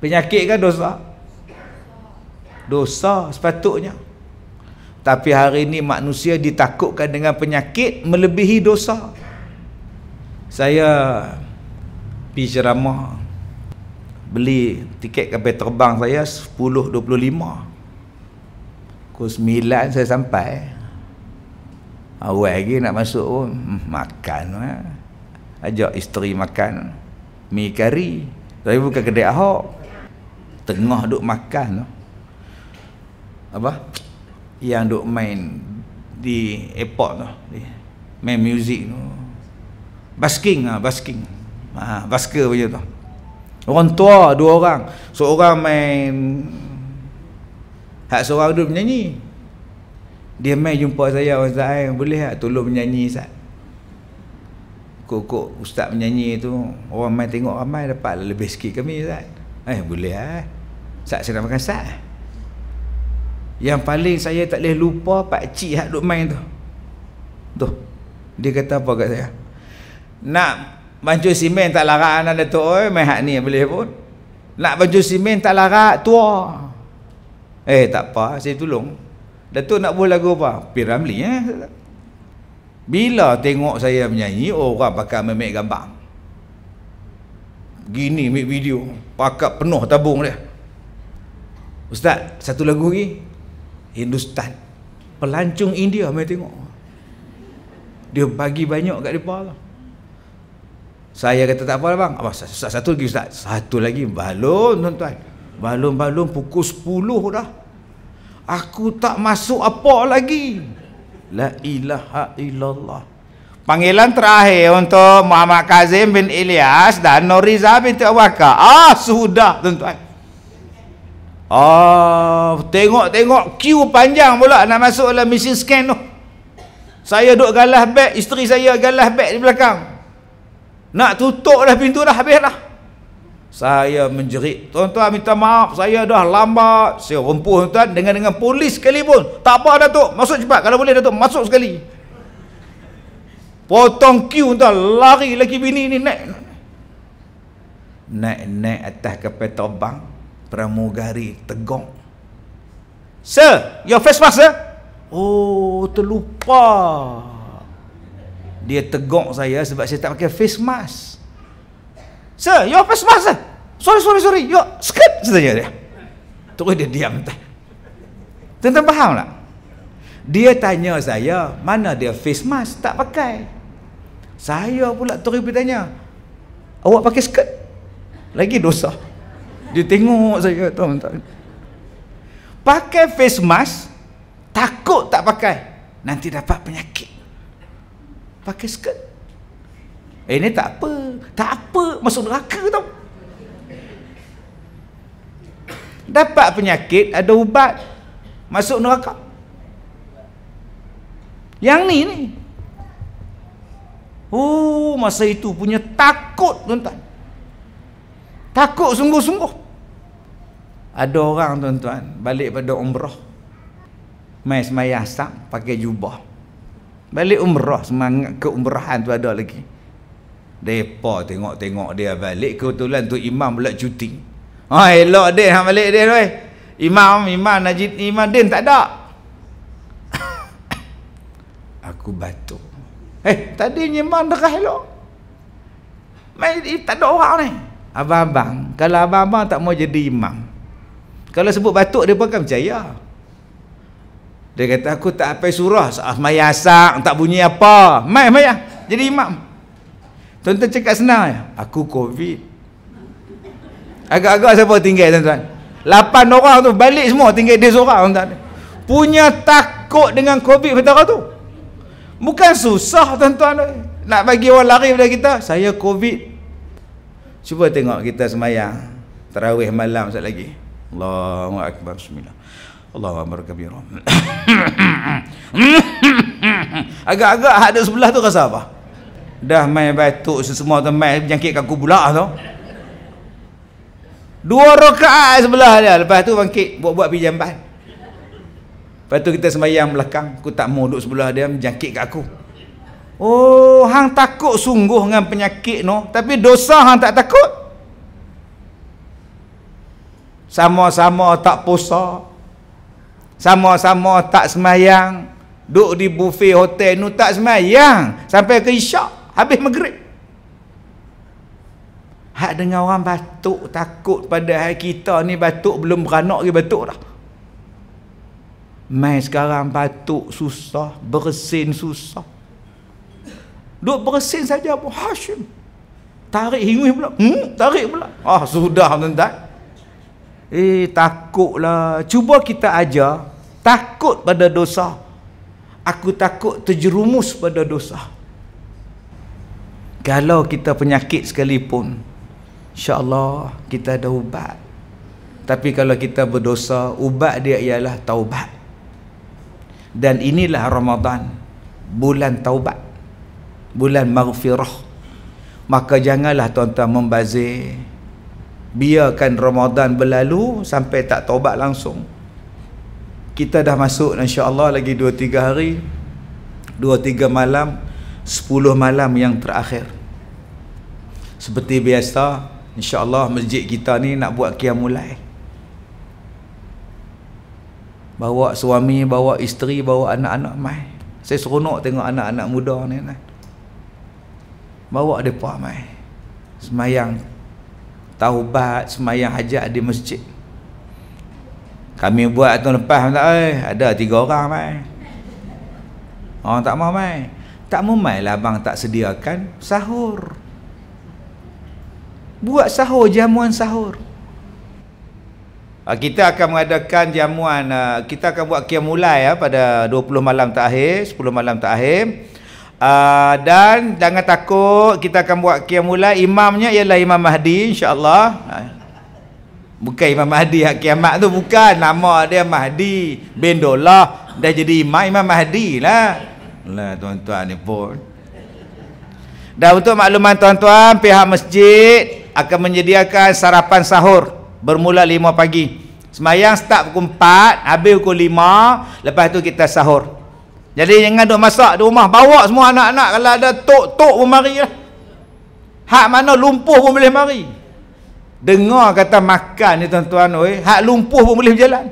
A: penyakit kan dosa dosa sepatutnya tapi hari ini manusia ditakutkan dengan penyakit melebihi dosa saya pergi ceramah beli tiket kapal terbang saya 10.25 pukul 9 saya sampai awal lagi nak masuk pun hmm, makan lah. ajak isteri makan mie kari tapi bukan kedai ahok tengah duk makan tu apa yang duk main di airport tu main muzik tu basking ah basking ah ha, basker punya tu orang tua dua orang seorang main hak seorang duk menyanyi dia main jumpa saya Ustaz Ain eh, boleh tak tolong menyanyi Ustaz kok ustaz menyanyi tu orang main tengok ramai ah, dapat lebih sikit kami Ustaz Eh boleh lah Sat saya nak makan sat Yang paling saya tak boleh lupa Pak Cik yang duk main tu Tu Dia kata apa kat saya Nak baju simen tak larak anak dia tu Oi, eh, main hak ni boleh pun Nak baju simen tak larak tua Eh tak apa saya tolong Datuk nak buat lagu apa? Piramli eh. Bila tengok saya menyanyi, orang pakai memek gambar. Gini mik video pakat penuh tabung dia ustaz satu lagu lagi Hindustan pelancong India mari tengok dia bagi banyak kat depa lah. saya kata tak apa lah bang apa ustaz satu lagi ustaz satu lagi balon tuan-tuan balon-balon pukul 10 dah aku tak masuk apa lagi la ilaha illallah Panggilan terakhir untuk Muhammad Kazim bin Ilyas dan Noriza binti Awaka. Ah, sudah tuan-tuan. Ah, tengok-tengok queue panjang pula nak masuk dalam mesin scan tu. Saya duduk galah beg, isteri saya galah beg di belakang. Nak tutup dah pintu dah habis dah. Saya menjerit. Tuan-tuan minta maaf, saya dah lambat. Saya rempuh tuan-tuan dengan dengan polis sekali pun. Tak apa Datuk, masuk cepat kalau boleh Datuk, masuk sekali. Potong Q tu lari lagi bini ni naik. Naik naik atas kapal terbang pramugari tegong. Sir, your face mask sir? Oh, terlupa. Dia tegong saya sebab saya tak pakai face mask. Sir, your face mask sir? Sorry, sorry, sorry. Yo, skip saja. dia. Terus dia diam tu. Tentang faham tak? Dia tanya saya, mana dia face mask tak pakai? Saya pula terus pergi tanya. Awak pakai skirt? Lagi dosa. Dia tengok saya, tuan Pakai face mask, takut tak pakai. Nanti dapat penyakit. Pakai skirt. Eh, ini tak apa. Tak apa. Masuk neraka tau. Dapat penyakit, ada ubat. Masuk neraka. Yang ni ni, Oh, masa itu punya takut tuan-tuan. Takut sungguh-sungguh. Ada orang tuan-tuan balik pada umrah. Mai semayah sah pakai jubah. Balik umrah semangat ke umrahan tu ada lagi. Depa tengok-tengok dia balik kebetulan tu imam pula cuti. Ha oh, elok dia hang balik dia oi. Imam, imam Najib, imam Din tak ada. Aku batuk. Eh, tadi nyimbang derah elok. Mai eh, tak ada orang ni. Abang-abang, kalau abang-abang tak mau jadi imam. Kalau sebut batuk dia pun akan percaya. Dia kata aku tak apa surah, semaya asak, tak bunyi apa. Mai mai maya ah, jadi imam. Tuan-tuan cakap senang ya. Aku COVID. Agak-agak siapa tinggal tuan-tuan? Lapan orang tu balik semua tinggal dia seorang tuan-tuan. Punya takut dengan COVID betul tu? Bukan susah tuan-tuan Nak bagi orang lari pada kita Saya covid Cuba tengok kita semayang Terawih malam sekejap lagi Allahu Akbar Bismillah Allahu Akbar Kabir Agak-agak ada sebelah tu rasa apa? Dah main batuk semua tu main menyakit kaku pula tu. Dua rokaat sebelah dia lepas tu bangkit buat-buat pijamban. Lepas tu kita sembahyang belakang, aku tak mau duduk sebelah dia menjangkit kat aku. Oh, hang takut sungguh dengan penyakit no, tapi dosa hang tak takut. Sama-sama tak puasa. Sama-sama tak semayang Duduk di buffet hotel nu tak semayang Sampai ke isyak Habis maghrib Hak dengar orang batuk takut pada hari kita ni batuk belum beranak lagi batuk dah Mai sekarang batuk susah, bersin susah. Duk bersin saja Abu Hashim. Tarik hingus pula. Hmm, tarik pula. Ah, sudah tuan-tuan. Eh, takutlah. Cuba kita aja. Takut pada dosa. Aku takut terjerumus pada dosa. Kalau kita penyakit sekalipun, insyaAllah kita ada ubat. Tapi kalau kita berdosa, ubat dia ialah taubat dan inilah Ramadan bulan taubat bulan maghfirah maka janganlah tuan-tuan membazir biarkan Ramadan berlalu sampai tak taubat langsung kita dah masuk insya-Allah lagi 2 3 hari 2 3 malam 10 malam yang terakhir seperti biasa insya-Allah masjid kita ni nak buat qiyamul lail bawa suami bawa isteri bawa anak-anak mai saya seronok tengok anak-anak muda ni nah. bawa depa mai semayang taubat semayang hajat di masjid kami buat tahun lepas tak eh ada tiga orang mai Oh tak mau mai tak mau mai lah abang tak sediakan sahur buat sahur jamuan sahur uh, kita akan mengadakan jamuan uh, kita akan buat kiamulai ya uh, pada 20 malam terakhir 10 malam terakhir uh, dan jangan takut kita akan buat kiamulai imamnya ialah Imam Mahdi insyaallah bukan Imam Mahdi hak kiamat tu bukan nama dia Mahdi bin Dolah dah jadi imam Imam Mahdi lah lah tuan-tuan ni pun dan untuk makluman tuan-tuan pihak masjid akan menyediakan sarapan sahur bermula 5 pagi semayang start pukul 4 habis pukul 5 lepas tu kita sahur jadi jangan duk masak di rumah bawa semua anak-anak kalau ada tok-tok pun mari lah hak mana lumpuh pun boleh mari dengar kata makan ni tuan-tuan oi, hak lumpuh pun boleh berjalan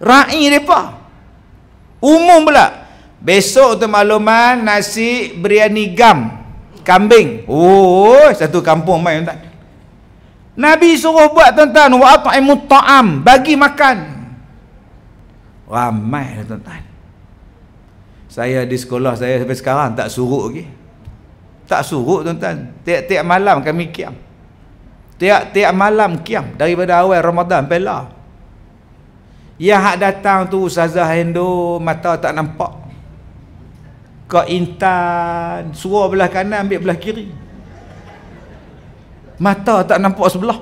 A: ra'i mereka umum pula besok tu makluman nasi biryani gam kambing oh satu kampung main tak Nabi suruh buat tuan-tuan wa at'imut ta'am, bagi makan. Ramai lah tuan-tuan. Saya di sekolah saya sampai sekarang tak suruh lagi. Tak suruh tuan-tuan. Tiap-tiap malam kami kiam. Tiap-tiap malam kiam daripada awal Ramadan sampai lah. Yang hak datang tu Ustazah Hendo mata tak nampak. Kak Intan suruh belah kanan ambil belah kiri mata tak nampak sebelah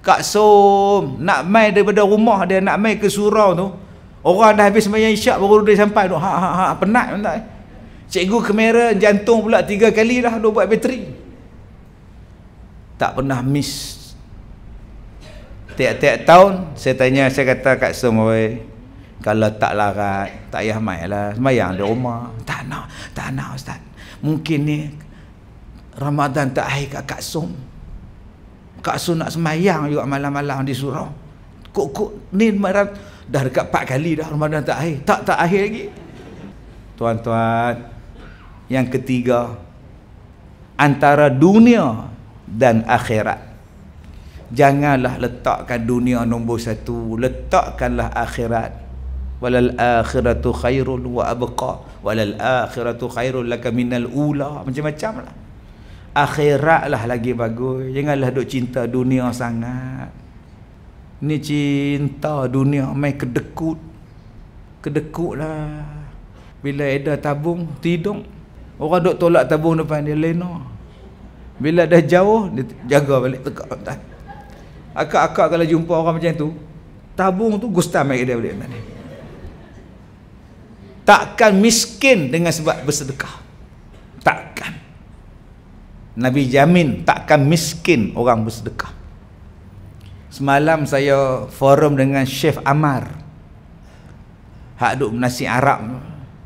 A: Kak Som nak mai daripada rumah dia nak mai ke surau tu orang dah habis main isyak baru dia sampai tu ha ha ha penat tak eh? cikgu kamera jantung pula tiga kali dah dia buat bateri tak pernah miss tiap-tiap tahun saya tanya saya kata Kak Som oi kalau tak larat tak payah mai lah semayang di rumah tak nak tak nak ustaz mungkin ni Ramadan tak akhir kat Kak Sum Kak Sum nak semayang juga malam-malam di surau Kok-kok ni marat Dah dekat empat kali dah Ramadan tak akhir Tak tak akhir lagi Tuan-tuan Yang ketiga Antara dunia dan akhirat Janganlah letakkan dunia nombor satu Letakkanlah akhirat Walal akhiratu khairul wa abqa Walal akhiratu khairul laka minal ula Macam-macam lah akhirat lah lagi bagus janganlah duk cinta dunia sangat ni cinta dunia mai kedekut kedekut lah bila ada tabung tidung. orang duk tolak tabung depan dia lena bila dah jauh dia jaga balik tekak tak akak-akak kalau jumpa orang macam tu tabung tu gustam mai dia balik tadi takkan miskin dengan sebab bersedekah takkan Nabi jamin takkan miskin orang bersedekah. Semalam saya forum dengan Chef Amar. Hak duk nasi Arab,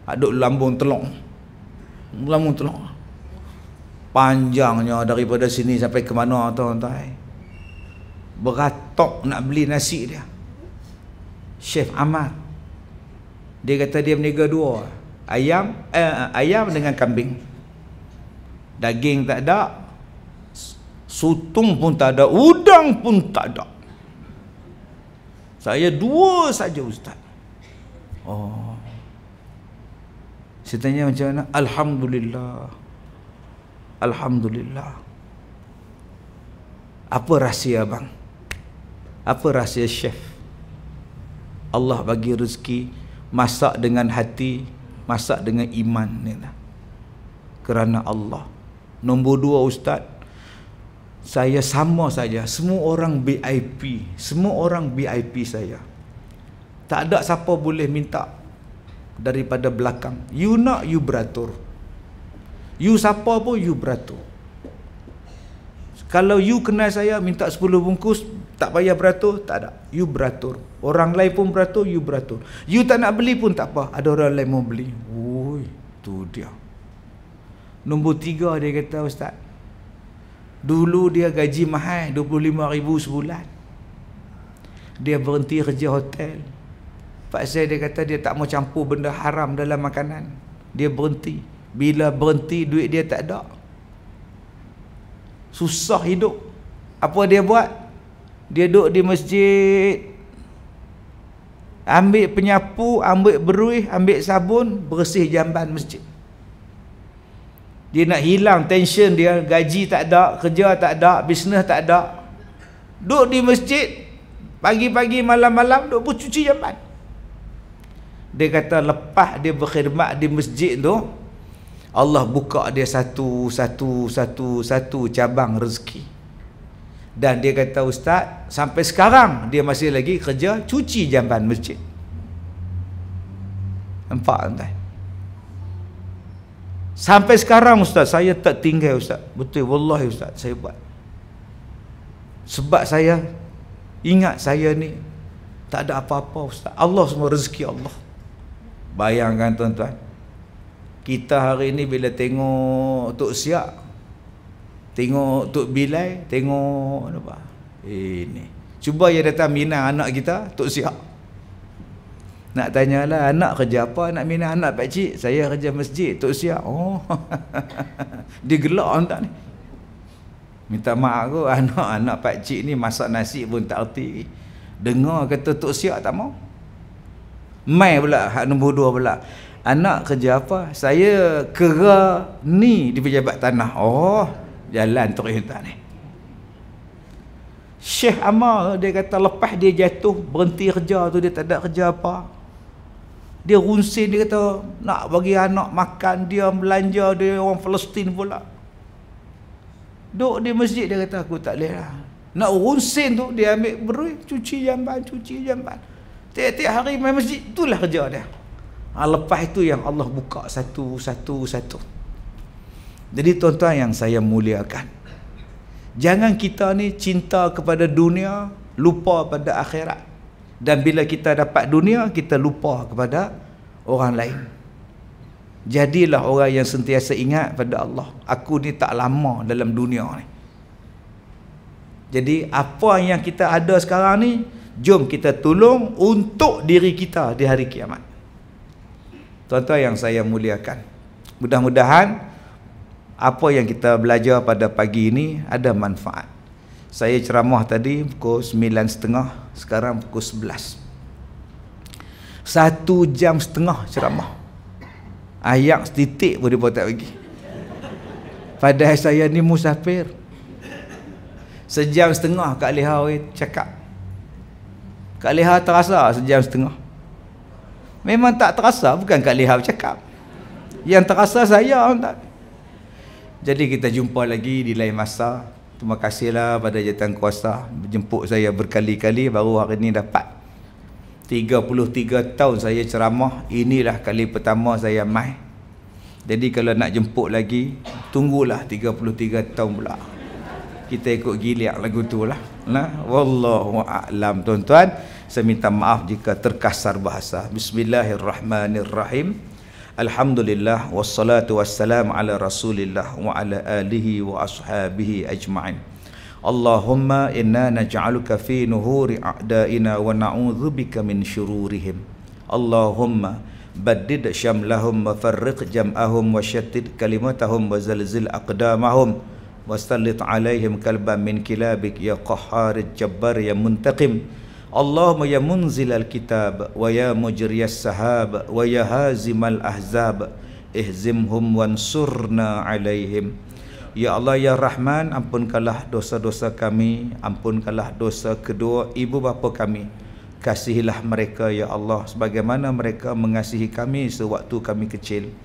A: hak duk lambung telok. Lambung telok. Panjangnya daripada sini sampai ke mana tuan-tuan. Beratok nak beli nasi dia. Chef Amar. Dia kata dia berniaga dua. Ayam, eh, ayam dengan kambing daging tak ada sutung pun tak ada udang pun tak ada saya dua saja ustaz oh saya tanya macam mana alhamdulillah alhamdulillah apa rahsia bang apa rahsia chef Allah bagi rezeki masak dengan hati masak dengan iman ni lah kerana Allah Nombor dua ustaz Saya sama saja Semua orang VIP Semua orang VIP saya Tak ada siapa boleh minta Daripada belakang You nak you beratur You siapa pun you beratur Kalau you kenal saya Minta 10 bungkus Tak payah beratur Tak ada You beratur Orang lain pun beratur You beratur You tak nak beli pun tak apa Ada orang lain mau beli Woi Tu dia Nombor tiga dia kata Ustaz Dulu dia gaji mahal 25 ribu sebulan Dia berhenti kerja hotel Paksa dia kata dia tak mau campur benda haram dalam makanan Dia berhenti Bila berhenti duit dia tak ada Susah hidup Apa dia buat? Dia duduk di masjid Ambil penyapu, ambil beruih, ambil sabun Bersih jamban masjid dia nak hilang tension dia gaji tak ada kerja tak ada bisnes tak ada duduk di masjid pagi-pagi malam-malam duduk pun cuci jamban dia kata lepas dia berkhidmat di masjid tu Allah buka dia satu satu satu satu cabang rezeki dan dia kata ustaz sampai sekarang dia masih lagi kerja cuci jamban masjid nampak tuan Sampai sekarang Ustaz, saya tak tinggal Ustaz. Betul, wallahi Ustaz, saya buat. Sebab saya ingat saya ni tak ada apa-apa Ustaz. Allah semua rezeki Allah. Bayangkan tuan-tuan. Kita hari ini bila tengok Tok Siak, tengok Tok Bilai, tengok apa? Ini. Cuba yang datang minang anak kita, Tok Siak. Nak tanya lah anak kerja apa nak minah anak pak cik? Saya kerja masjid Tok Siak. Oh. Digelak entah ni. Minta maaf aku anak-anak pak cik ni masak nasi pun tak erti. Dengar kata Tok Siak tak mau. Mai pula hak nombor dua pula. Anak kerja apa? Saya kera ni di pejabat tanah. Oh, jalan terhentak ni. Syekh amal dia kata lepas dia jatuh berhenti kerja tu dia tak ada kerja apa dia runsin dia kata nak bagi anak makan dia belanja dia orang Palestin pula duk di masjid dia kata aku tak boleh lah nak runsin tu dia ambil beruih cuci jamban cuci jamban tiap-tiap hari main masjid itulah kerja dia ha, lepas itu yang Allah buka satu satu satu jadi tuan-tuan yang saya muliakan jangan kita ni cinta kepada dunia lupa pada akhirat dan bila kita dapat dunia, kita lupa kepada orang lain. Jadilah orang yang sentiasa ingat pada Allah. Aku ni tak lama dalam dunia ni. Jadi apa yang kita ada sekarang ni, jom kita tolong untuk diri kita di hari kiamat. Tuan-tuan yang saya muliakan. Mudah-mudahan apa yang kita belajar pada pagi ini ada manfaat. Saya ceramah tadi pukul 9.30 Sekarang pukul 11 Satu jam setengah ceramah Ayak setitik pun dia pun tak pergi Padahal saya ni musafir Sejam setengah Kak Leha cakap Kak Leha terasa sejam setengah Memang tak terasa bukan Kak Leha cakap Yang terasa saya tak. Jadi kita jumpa lagi di lain masa Terima kasihlah pada jatuh kuasa Jemput saya berkali-kali baru hari ini dapat 33 tahun saya ceramah Inilah kali pertama saya mai Jadi kalau nak jemput lagi Tunggulah 33 tahun pula Kita ikut giliak lagu tu lah nah, Wallahu'alam tuan-tuan Saya minta maaf jika terkasar bahasa Bismillahirrahmanirrahim Bismillahirrahmanirrahim Alhamdulillah wassalatu wassalam ala Rasulillah wa ala alihi wa ashabihi ajma'in. Allahumma inna naj'aluka fi nuhuri a'da'ina wa na'udzu min shururihim. Allahumma baddid shamlahum wa farriq jam'ahum wa shattid kalimatahum wa zalzil aqdamahum wa sallit 'alaihim kalban min kilabik ya qahhar jabbar ya muntaqim. Allahumma ya munzil al-kitab wa ya mujriyas sahab wa ya hazimal ahzab ihzimhum wansurna alaihim Ya Allah ya Rahman ampunkanlah dosa-dosa kami ampunkanlah dosa kedua ibu bapa kami kasihilah mereka ya Allah sebagaimana mereka mengasihi kami sewaktu kami kecil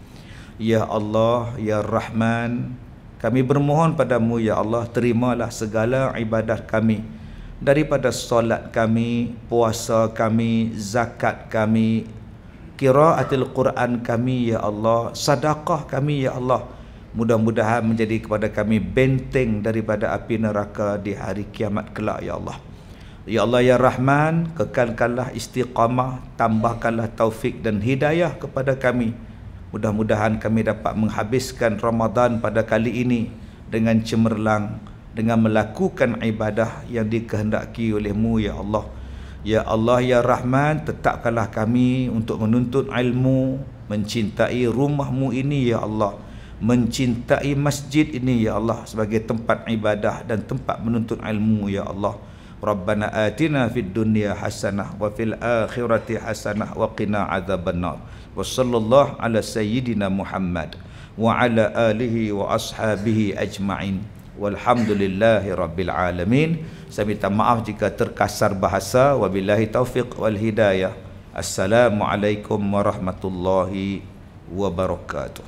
A: Ya Allah ya Rahman kami bermohon padamu ya Allah terimalah segala ibadah kami daripada solat kami, puasa kami, zakat kami, qiraatil Quran kami ya Allah, sedekah kami ya Allah. Mudah-mudahan menjadi kepada kami benteng daripada api neraka di hari kiamat kelak ya Allah. Ya Allah ya Rahman, kekalkanlah istiqamah, tambahkanlah taufik dan hidayah kepada kami. Mudah-mudahan kami dapat menghabiskan Ramadan pada kali ini dengan cemerlang dengan melakukan ibadah yang dikehendaki olehmu ya Allah Ya Allah ya Rahman tetapkanlah kami untuk menuntut ilmu mencintai rumahmu ini ya Allah mencintai masjid ini ya Allah sebagai tempat ibadah dan tempat menuntut ilmu ya Allah Rabbana atina fid dunya hasanah wa fil akhirati hasanah wa qina azabannar wa sallallahu ala sayyidina Muhammad wa ala alihi wa ashabihi ajma'in walhamdulillahi rabbil alamin saya minta maaf jika terkasar bahasa wabillahi taufiq wal hidayah assalamualaikum warahmatullahi wabarakatuh